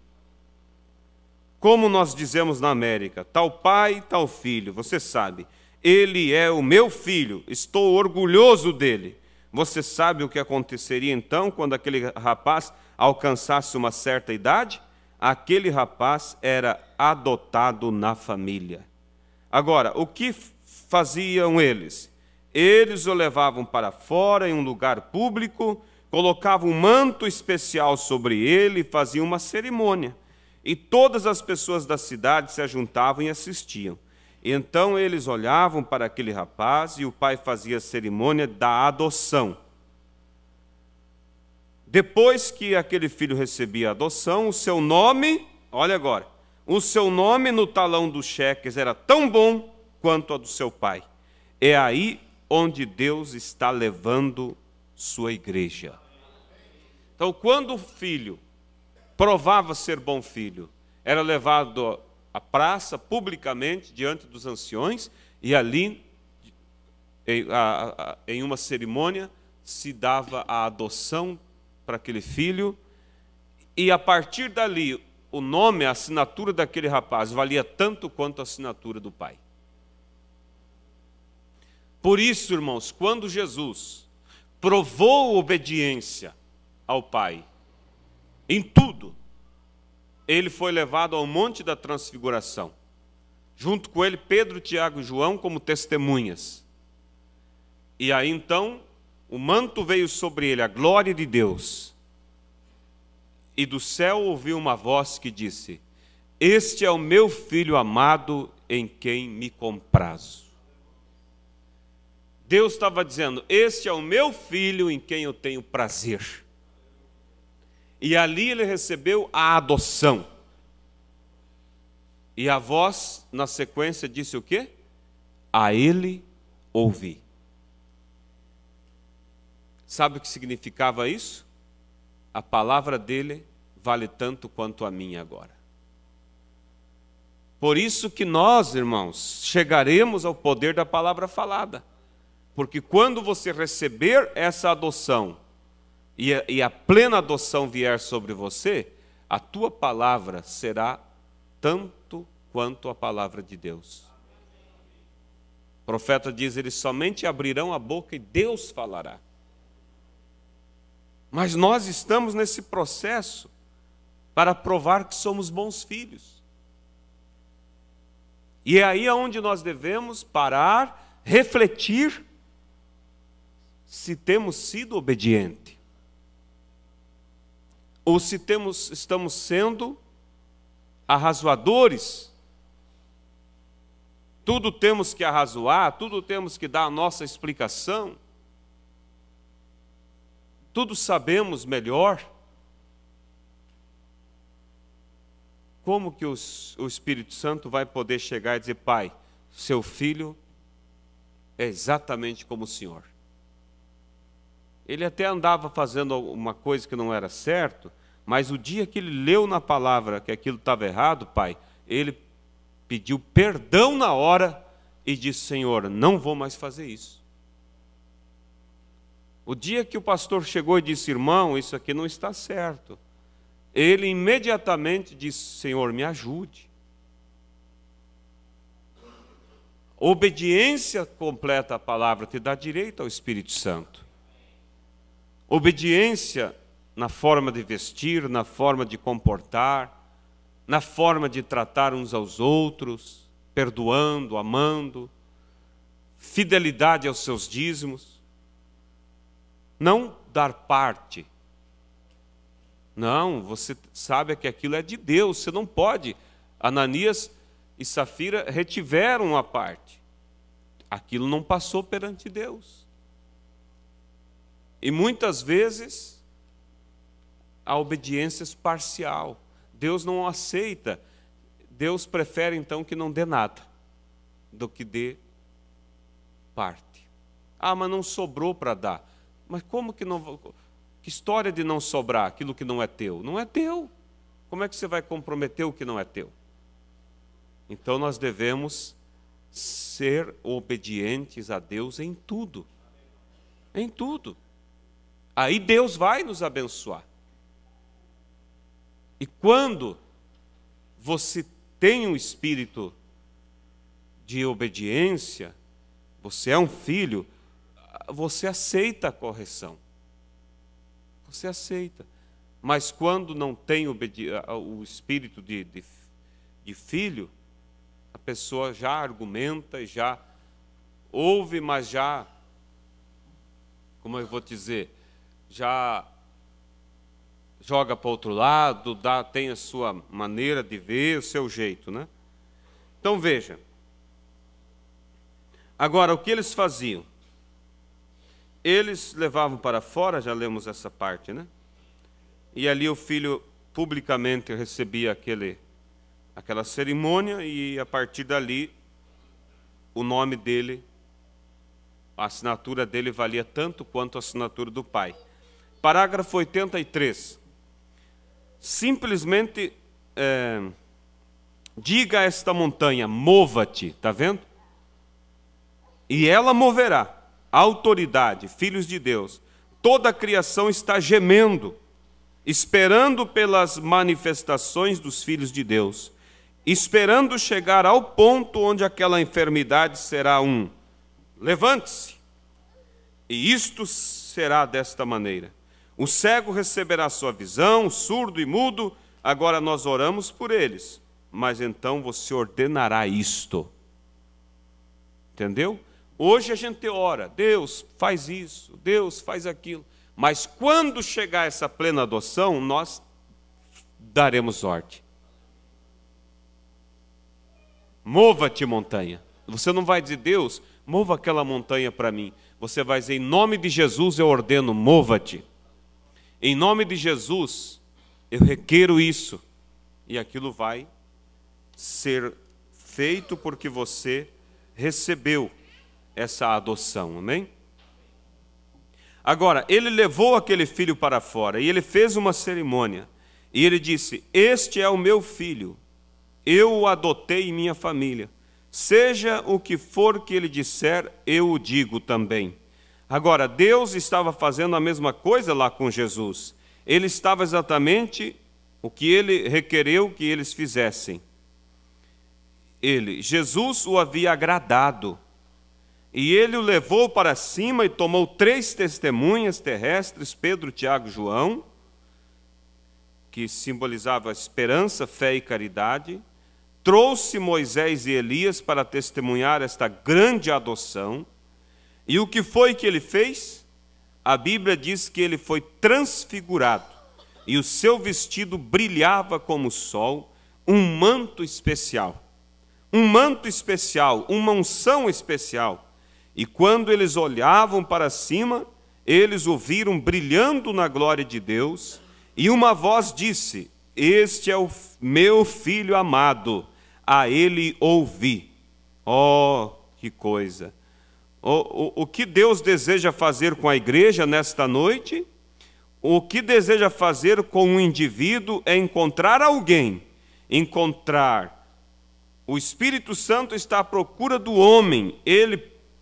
Como nós dizemos na América, tal pai, tal filho, você sabe, ele é o meu filho, estou orgulhoso dele. Você sabe o que aconteceria então quando aquele rapaz alcançasse uma certa idade? Aquele rapaz era adotado na família. Agora, o que faziam eles? Eles o levavam para fora em um lugar público, colocavam um manto especial sobre ele e faziam uma cerimônia. E todas as pessoas da cidade se ajuntavam e assistiam. Então eles olhavam para aquele rapaz e o pai fazia a cerimônia da adoção. Depois que aquele filho recebia a adoção, o seu nome, olha agora, o seu nome no talão dos cheques era tão bom quanto a do seu pai. É aí onde Deus está levando sua igreja. Então, quando o filho provava ser bom filho, era levado a praça publicamente diante dos anciões e ali, em, a, a, em uma cerimônia, se dava a adoção para aquele filho. E a partir dali, o nome, a assinatura daquele rapaz valia tanto quanto a assinatura do pai. Por isso, irmãos, quando Jesus provou obediência ao Pai, em tudo, ele foi levado ao Monte da Transfiguração. Junto com ele, Pedro, Tiago e João, como testemunhas. E aí então, o manto veio sobre ele, a glória de Deus. E do céu ouviu uma voz que disse: Este é o meu filho amado em quem me comprazo. Deus estava dizendo: Este é o meu filho em quem eu tenho prazer. E ali ele recebeu a adoção. E a voz, na sequência, disse o quê? A ele ouvi. Sabe o que significava isso? A palavra dele vale tanto quanto a minha agora. Por isso que nós, irmãos, chegaremos ao poder da palavra falada. Porque quando você receber essa adoção, e a, e a plena adoção vier sobre você, a tua palavra será tanto quanto a palavra de Deus. O profeta diz: eles somente abrirão a boca e Deus falará. Mas nós estamos nesse processo para provar que somos bons filhos. E é aí onde nós devemos parar, refletir se temos sido obedientes ou se temos, estamos sendo arrazoadores. Tudo temos que arrazoar, tudo temos que dar a nossa explicação. Tudo sabemos melhor. Como que os, o Espírito Santo vai poder chegar e dizer, Pai, seu filho é exatamente como o Senhor? ele até andava fazendo uma coisa que não era certo, mas o dia que ele leu na palavra que aquilo estava errado, pai, ele pediu perdão na hora e disse: Senhor, não vou mais fazer isso. O dia que o pastor chegou e disse: Irmão, isso aqui não está certo. Ele imediatamente disse: Senhor, me ajude. Obediência completa à palavra te dá direito ao Espírito Santo. Obediência na forma de vestir, na forma de comportar, na forma de tratar uns aos outros, perdoando, amando, fidelidade aos seus dízimos. Não dar parte. Não, você sabe que aquilo é de Deus, você não pode. Ananias e Safira retiveram a parte. Aquilo não passou perante Deus. E muitas vezes a obediência é parcial. Deus não aceita. Deus prefere então que não dê nada do que dê parte. Ah, mas não sobrou para dar. Mas como que não que história de não sobrar aquilo que não é teu? Não é teu. Como é que você vai comprometer o que não é teu? Então nós devemos ser obedientes a Deus em tudo. Em tudo aí Deus vai nos abençoar. E quando você tem um espírito de obediência, você é um filho, você aceita a correção. Você aceita. Mas quando não tem o espírito de, de, de filho, a pessoa já argumenta e já ouve, mas já, como eu vou dizer, já joga para outro lado, dá, tem a sua maneira de ver, o seu jeito, né? Então veja. Agora, o que eles faziam? Eles levavam para fora, já lemos essa parte, né? E ali o filho publicamente recebia aquele, aquela cerimônia, e a partir dali o nome dele, a assinatura dele valia tanto quanto a assinatura do pai parágrafo 83. Simplesmente é, diga a esta montanha: mova-te, está vendo? E ela moverá. A autoridade, filhos de Deus, toda a criação está gemendo, esperando pelas manifestações dos filhos de Deus, esperando chegar ao ponto onde aquela enfermidade será um levante-se. E isto será desta maneira: o cego receberá sua visão, surdo e mudo, agora nós oramos por eles. Mas então você ordenará isto. Entendeu? Hoje a gente ora, Deus faz isso, Deus faz aquilo. Mas quando chegar essa plena adoção, nós daremos ordem. Mova-te, montanha. Você não vai dizer, Deus, mova aquela montanha para mim. Você vai dizer, em nome de Jesus eu ordeno, mova-te. Em nome de Jesus, eu requeiro isso. E aquilo vai ser feito porque você recebeu essa adoção, amém? Agora, ele levou aquele filho para fora e ele fez uma cerimônia. E ele disse: Este é o meu filho, eu o adotei em minha família. Seja o que for que ele disser, eu o digo também. Agora, Deus estava fazendo a mesma coisa lá com Jesus. Ele estava exatamente o que ele requereu que eles fizessem. Ele, Jesus o havia agradado. E ele o levou para cima e tomou três testemunhas terrestres, Pedro, Tiago e João, que simbolizavam esperança, fé e caridade. Trouxe Moisés e Elias para testemunhar esta grande adoção e o que foi que ele fez? A Bíblia diz que ele foi transfigurado, e o seu vestido brilhava como o sol, um manto especial. Um manto especial, uma unção especial. E quando eles olhavam para cima, eles o viram brilhando na glória de Deus, e uma voz disse: Este é o meu filho amado, a ele ouvi. Oh, que coisa! O, o, o, que Deus deseja fazer com a igreja nesta noite, o que deseja fazer com o indivíduo é encontrar alguém, encontrar. O Espírito Santo está à procura do homem, ele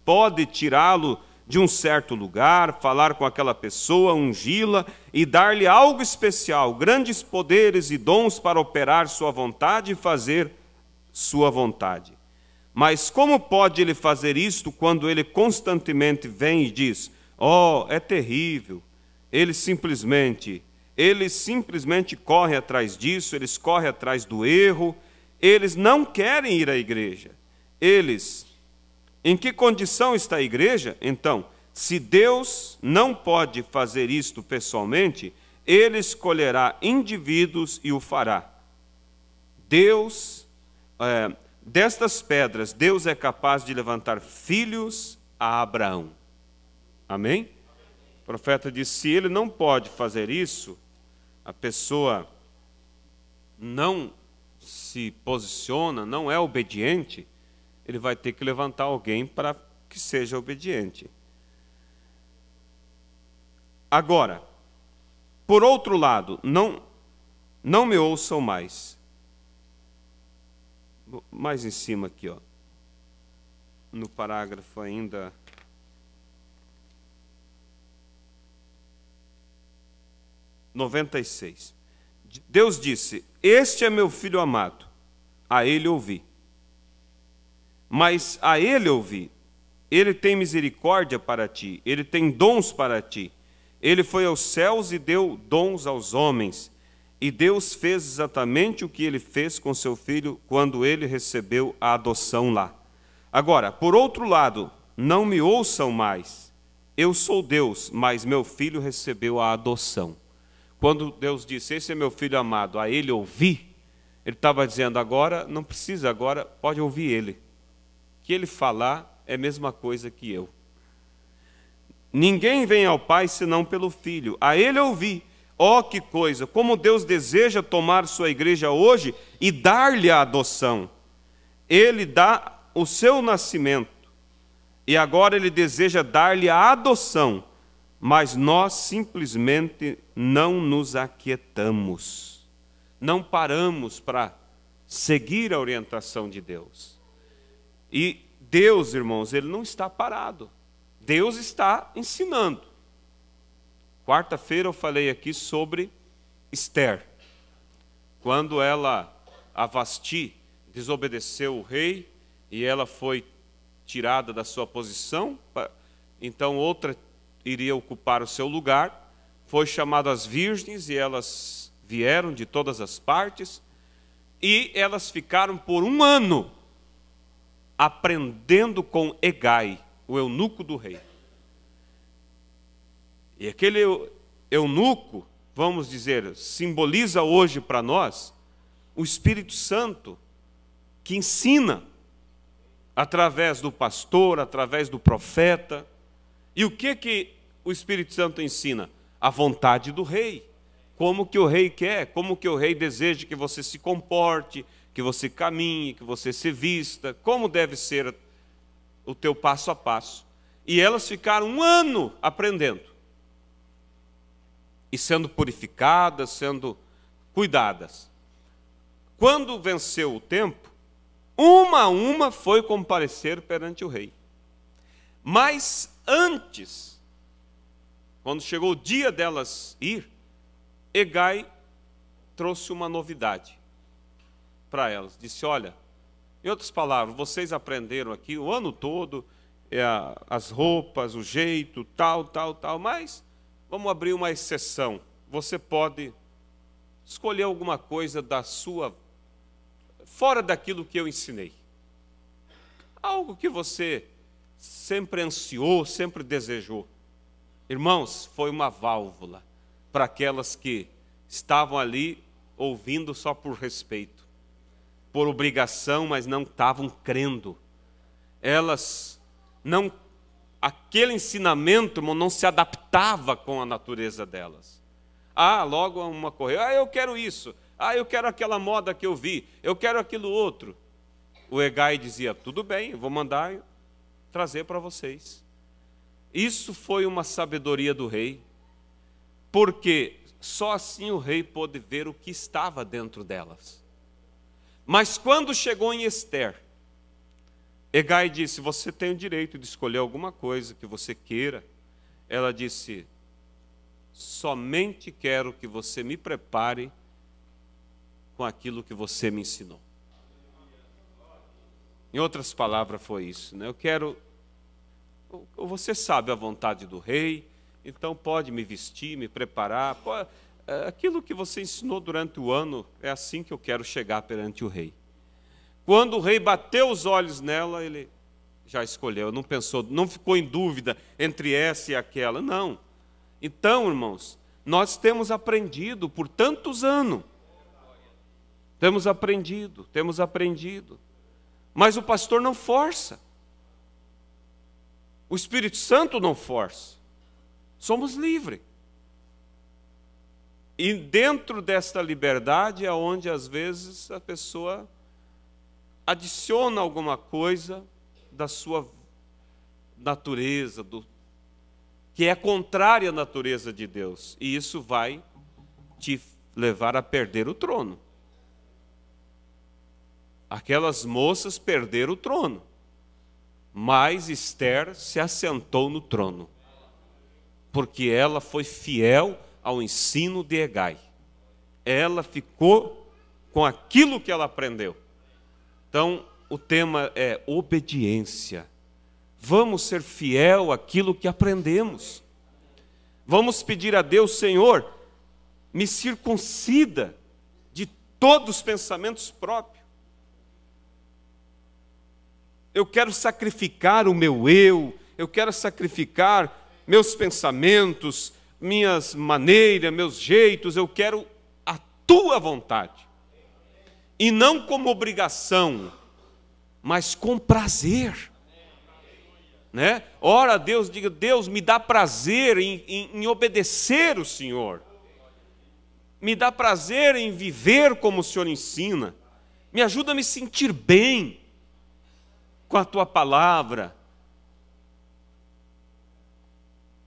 pode tirá-lo de um certo lugar, falar com aquela pessoa, ungí-la e dar-lhe algo especial, grandes poderes e dons para operar sua vontade e fazer sua vontade. Mas como pode ele fazer isto quando ele constantemente vem e diz: "Oh, é terrível". Ele simplesmente, ele simplesmente corre atrás disso, eles correm atrás do erro, eles não querem ir à igreja. Eles Em que condição está a igreja? Então, se Deus não pode fazer isto pessoalmente, ele escolherá indivíduos e o fará. Deus é, Destas pedras, Deus é capaz de levantar filhos a Abraão. Amém? O profeta disse: se ele não pode fazer isso, a pessoa não se posiciona, não é obediente, ele vai ter que levantar alguém para que seja obediente. Agora, por outro lado, não, não me ouçam mais mais em cima aqui, ó, no parágrafo ainda. Noventa e seis. Deus disse: Este é meu filho amado, a ele ouvi. Mas a ele ouvi, ele tem misericórdia para ti, ele tem dons para ti. Ele foi aos céus e deu dons aos homens e Deus fez exatamente o que ele fez com seu filho quando ele recebeu a adoção lá. Agora, por outro lado, não me ouçam mais. Eu sou Deus, mas meu filho recebeu a adoção. Quando Deus disse: Esse é meu filho amado, a ele ouvi, ele estava dizendo: Agora não precisa, agora pode ouvir ele. Que ele falar é a mesma coisa que eu. Ninguém vem ao Pai senão pelo filho, a ele ouvi. Ó oh, que coisa! Como Deus deseja tomar sua igreja hoje e dar-lhe a adoção. Ele dá o seu nascimento e agora ele deseja dar-lhe a adoção, mas nós simplesmente não nos aquietamos, não paramos para seguir a orientação de Deus. E Deus, irmãos, ele não está parado, Deus está ensinando. Quarta-feira eu falei aqui sobre Esther. Quando ela, a Vasti, desobedeceu o rei e ela foi tirada da sua posição, então outra iria ocupar o seu lugar. Foi chamada as virgens e elas vieram de todas as partes e elas ficaram por um ano aprendendo com Egai, o eunuco do rei. E aquele eunuco, vamos dizer, simboliza hoje para nós o Espírito Santo que ensina através do pastor, através do profeta. E o que que o Espírito Santo ensina? A vontade do rei. Como que o rei quer, como que o rei deseja que você se comporte, que você caminhe, que você se vista, como deve ser o teu passo a passo. E elas ficaram um ano aprendendo e sendo purificadas, sendo cuidadas. Quando venceu o tempo, uma a uma foi comparecer perante o rei. Mas antes, quando chegou o dia delas ir, Egai trouxe uma novidade para elas. Disse: Olha, em outras palavras, vocês aprenderam aqui o ano todo, é, as roupas, o jeito, tal, tal, tal, mas Vamos abrir uma exceção. Você pode escolher alguma coisa da sua fora daquilo que eu ensinei. Algo que você sempre ansiou, sempre desejou. Irmãos, foi uma válvula para aquelas que estavam ali ouvindo só por respeito, por obrigação, mas não estavam crendo. Elas não aquele ensinamento irmão, não se adaptava com a natureza delas. Ah, logo uma correu, ah, eu quero isso, ah, eu quero aquela moda que eu vi, eu quero aquilo outro. O Egai dizia: tudo bem, vou mandar trazer para vocês. Isso foi uma sabedoria do rei, porque só assim o rei pôde ver o que estava dentro delas. Mas quando chegou em Esther, Egai disse: Você tem o direito de escolher alguma coisa que você queira. Ela disse: Somente quero que você me prepare com aquilo que você me ensinou. Em outras palavras, foi isso. Né? Eu quero. Você sabe a vontade do rei, então pode me vestir, me preparar. É, aquilo que você ensinou durante o ano é assim que eu quero chegar perante o rei. Quando o rei bateu os olhos nela, ele já escolheu, não pensou, não ficou em dúvida entre essa e aquela, não. Então, irmãos, nós temos aprendido por tantos anos. Temos aprendido, temos aprendido. Mas o pastor não força. O Espírito Santo não força. Somos livres. E dentro desta liberdade é onde às vezes a pessoa adiciona alguma coisa da sua natureza, do, que é contrária à natureza de Deus. E isso vai te levar a perder o trono. Aquelas moças perderam o trono, mas Esther se assentou no trono, porque ela foi fiel ao ensino de Egai. Ela ficou com aquilo que ela aprendeu. Então, o tema é obediência. Vamos ser fiel àquilo que aprendemos. Vamos pedir a Deus, Senhor, me circuncida de todos os pensamentos próprios. Eu quero sacrificar o meu eu, eu quero sacrificar meus pensamentos, minhas maneiras, meus jeitos, eu quero a tua vontade e não como obrigação, mas com prazer. Né? Ora, Deus diga: Deus, me dá prazer em, em, em obedecer o Senhor, me dá prazer em viver como o Senhor ensina, me ajuda a me sentir bem com a tua palavra.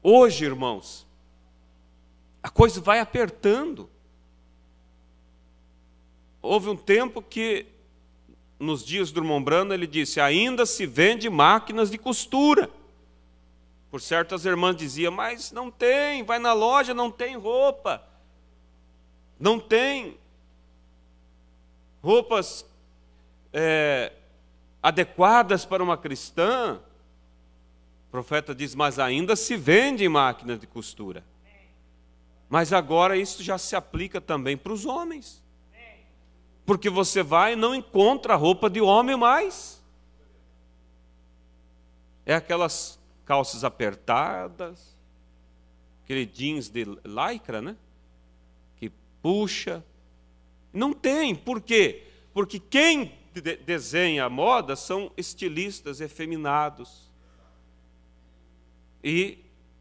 Hoje, irmãos, a coisa vai apertando houve um tempo que, nos dias do irmão Brando, ele disse: ainda se vende máquinas de costura. Por certo as irmãs diziam mas não tem, vai na loja, não tem roupa. Não tem roupas é, adequadas para uma cristã. O profeta diz, mas ainda se vende máquinas de costura. Mas agora isso já se aplica também para os homens porque você vai e não encontra roupa de homem mais. É aquelas calças apertadas, aquele jeans de lycra, né? Que puxa. Não tem, por quê? Porque quem de desenha a moda são estilistas efeminados. E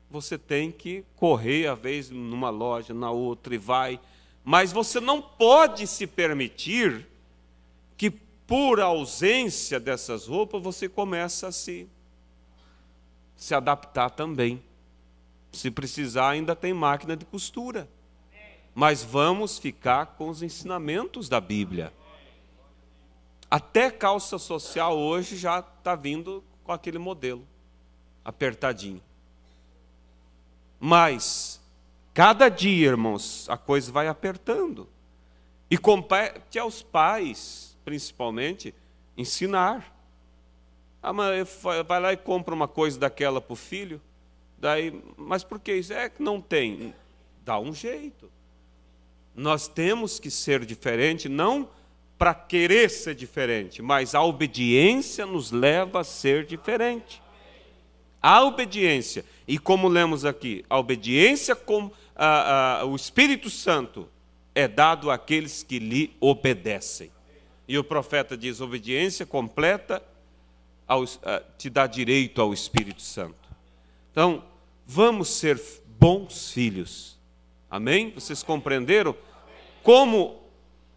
você tem que correr a vez numa loja, na outra, e vai mas você não pode se permitir que por ausência dessas roupas você começa a se se adaptar também. Se precisar, ainda tem máquina de costura. Mas vamos ficar com os ensinamentos da Bíblia. Até calça social hoje já está vindo com aquele modelo apertadinho. Mas cada dia, irmãos, a coisa vai apertando. E compete aos pais, principalmente, ensinar. Ah, mas vai lá e compra uma coisa daquela para o filho. Daí, mas por que isso? É que não tem. Dá um jeito. Nós temos que ser diferente, não para querer ser diferente, mas a obediência nos leva a ser diferente. A obediência. E como lemos aqui, a obediência com a, a, o Espírito Santo é dado àqueles que lhe obedecem. E o profeta diz: obediência completa ao, a, te dá direito ao Espírito Santo. Então, vamos ser bons filhos. Amém? Vocês compreenderam como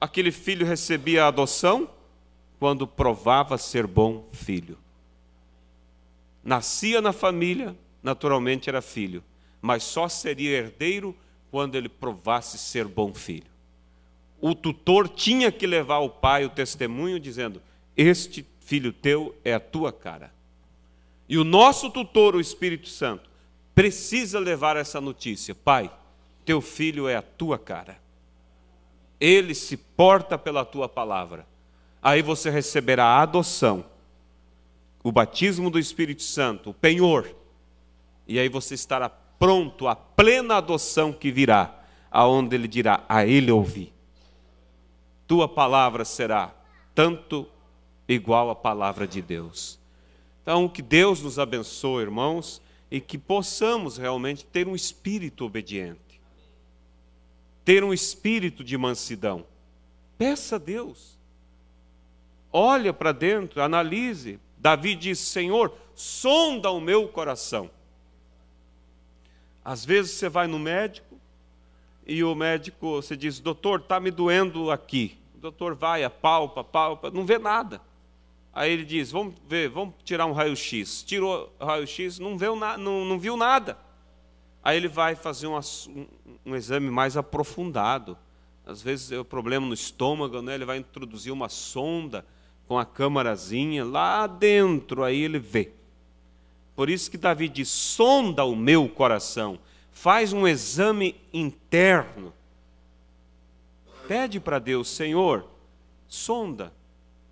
aquele filho recebia a adoção? Quando provava ser bom filho. Nascia na família, naturalmente era filho, mas só seria herdeiro quando ele provasse ser bom filho. O tutor tinha que levar ao pai o testemunho dizendo: Este filho teu é a tua cara. E o nosso tutor, o Espírito Santo, precisa levar essa notícia: Pai, teu filho é a tua cara. Ele se porta pela tua palavra. Aí você receberá a adoção, o batismo do Espírito Santo, o penhor, e aí você estará pronto à plena adoção que virá, aonde ele dirá: A ele ouvi. Tua palavra será tanto igual à palavra de Deus. Então, que Deus nos abençoe, irmãos, e que possamos realmente ter um espírito obediente, ter um espírito de mansidão. Peça a Deus. Olha para dentro, analise. Davi diz: Senhor, sonda o meu coração às vezes você vai no médico e o médico, você diz, doutor, está me doendo aqui. O doutor vai, apalpa, palpa, não vê nada. Aí ele diz, vamos ver, vamos tirar um raio-x. Tirou raio-x, não, viu não, não viu nada. Aí ele vai fazer um, um, um exame mais aprofundado. Às vezes é o problema no estômago, né? ele vai introduzir uma sonda com a câmarazinha lá dentro, aí ele vê. Por isso que Davi diz: sonda o meu coração, faz um exame interno. Pede para Deus, Senhor, sonda,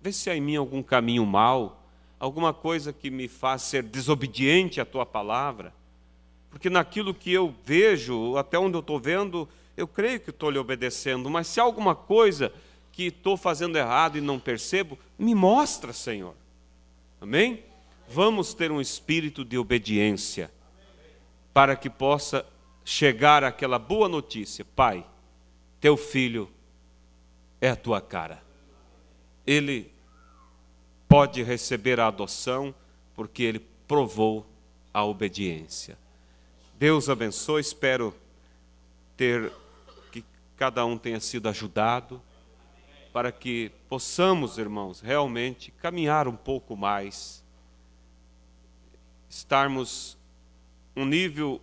vê se há em mim algum caminho mal, alguma coisa que me faz ser desobediente à tua palavra. Porque naquilo que eu vejo, até onde eu estou vendo, eu creio que estou lhe obedecendo, mas se há alguma coisa que estou fazendo errado e não percebo, me mostra, Senhor. Amém? Vamos ter um espírito de obediência para que possa chegar aquela boa notícia: Pai, teu filho é a tua cara. Ele pode receber a adoção porque ele provou a obediência. Deus abençoe, espero ter que cada um tenha sido ajudado para que possamos, irmãos, realmente caminhar um pouco mais estarmos um nível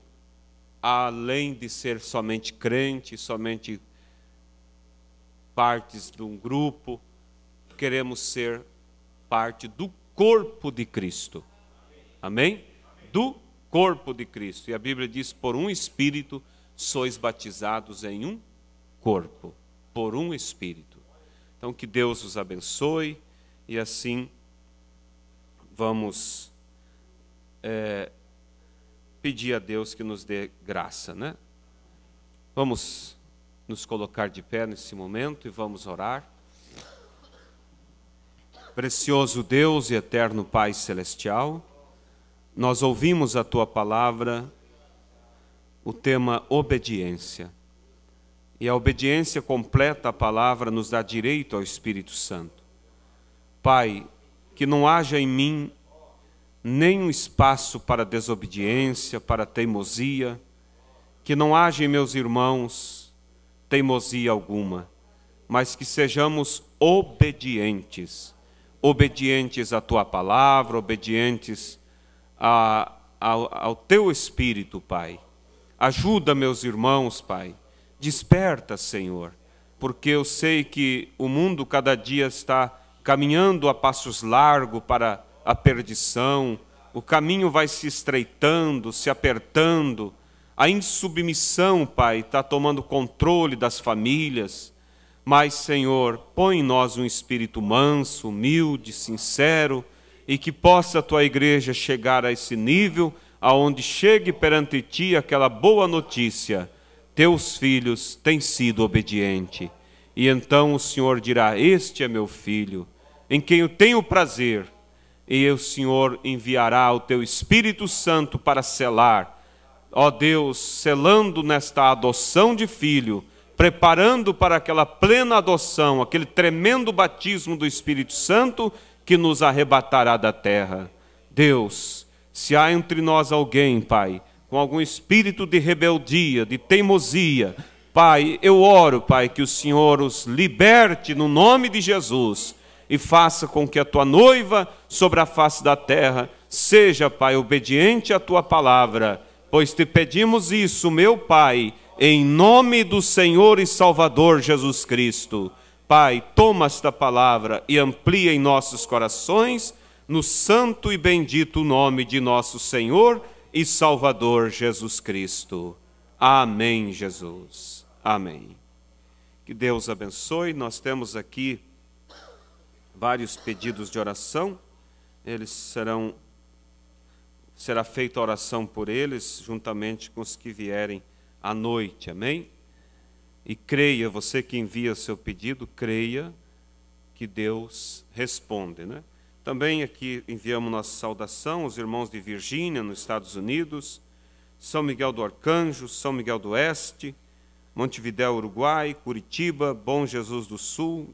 além de ser somente crente, somente partes de um grupo, queremos ser parte do corpo de Cristo. Amém? Do corpo de Cristo. E a Bíblia diz: por um espírito sois batizados em um corpo, por um espírito. Então que Deus os abençoe e assim vamos é, pedir a Deus que nos dê graça, né? Vamos nos colocar de pé nesse momento e vamos orar. Precioso Deus e eterno Pai celestial, nós ouvimos a tua palavra, o tema obediência. E a obediência completa à palavra nos dá direito ao Espírito Santo. Pai, que não haja em mim nenhum espaço para desobediência, para teimosia, que não haja em meus irmãos teimosia alguma, mas que sejamos obedientes, obedientes à tua palavra, obedientes a, ao teu espírito, Pai. Ajuda meus irmãos, Pai. Desperta, Senhor, porque eu sei que o mundo cada dia está caminhando a passos largos para a perdição, o caminho vai se estreitando, se apertando, a insubmissão, Pai, está tomando controle das famílias. Mas, Senhor, põe em nós um espírito manso, humilde, sincero, e que possa a tua igreja chegar a esse nível aonde chegue perante ti aquela boa notícia: teus filhos têm sido obedientes. E então o Senhor dirá: Este é meu filho, em quem eu tenho prazer e o Senhor enviará o teu Espírito Santo para selar. Ó Deus, selando nesta adoção de filho, preparando para aquela plena adoção, aquele tremendo batismo do Espírito Santo que nos arrebatará da terra. Deus, se há entre nós alguém, Pai, com algum espírito de rebeldia, de teimosia, Pai, eu oro, Pai, que o Senhor os liberte no nome de Jesus e faça com que a tua noiva sobre a face da terra seja, Pai, obediente à tua palavra, pois te pedimos isso, meu Pai, em nome do Senhor e Salvador Jesus Cristo. Pai, toma esta palavra e amplia em nossos corações, no santo e bendito nome de nosso Senhor e Salvador Jesus Cristo. Amém, Jesus. Amém. Que Deus abençoe. Nós temos aqui vários pedidos de oração, eles serão será feita oração por eles juntamente com os que vierem à noite. Amém? E creia, você que envia seu pedido, creia que Deus responde, né? Também aqui enviamos nossa saudação aos irmãos de Virgínia, nos Estados Unidos, São Miguel do Arcanjo, São Miguel do Oeste, Montevidéu, Uruguai, Curitiba, Bom Jesus do Sul,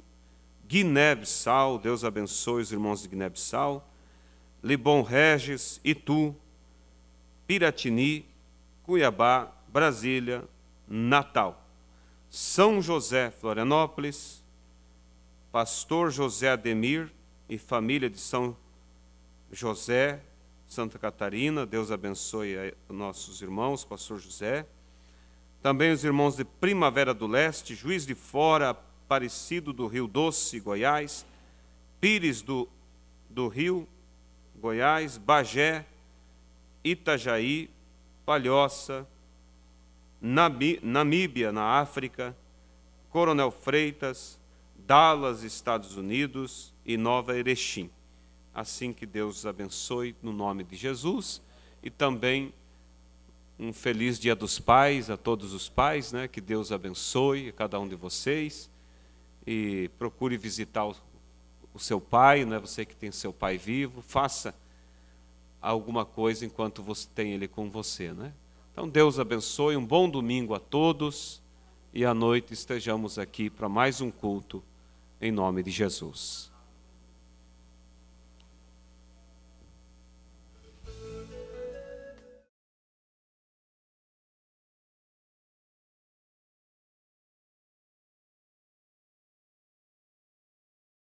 Guiné-Bissau, Deus abençoe os irmãos de Guiné-Bissau, Libon Regis, Itu, Piratini, Cuiabá, Brasília, Natal. São José, Florianópolis, Pastor José Ademir e família de São José, Santa Catarina, Deus abençoe nossos irmãos, Pastor José. Também os irmãos de Primavera do Leste, Juiz de Fora, Aparecido do Rio Doce, Goiás, Pires do, do Rio, Goiás, Bagé, Itajaí, Palhoça, Namíbia, na África, Coronel Freitas, Dallas, Estados Unidos e Nova Erechim. Assim que Deus os abençoe no nome de Jesus e também um feliz Dia dos Pais a todos os pais, né? Que Deus abençoe a cada um de vocês e procure visitar o, o seu pai, né? você que tem seu pai vivo, faça alguma coisa enquanto você tem ele com você. Né? Então, Deus abençoe, um bom domingo a todos e à noite estejamos aqui para mais um culto em nome de Jesus.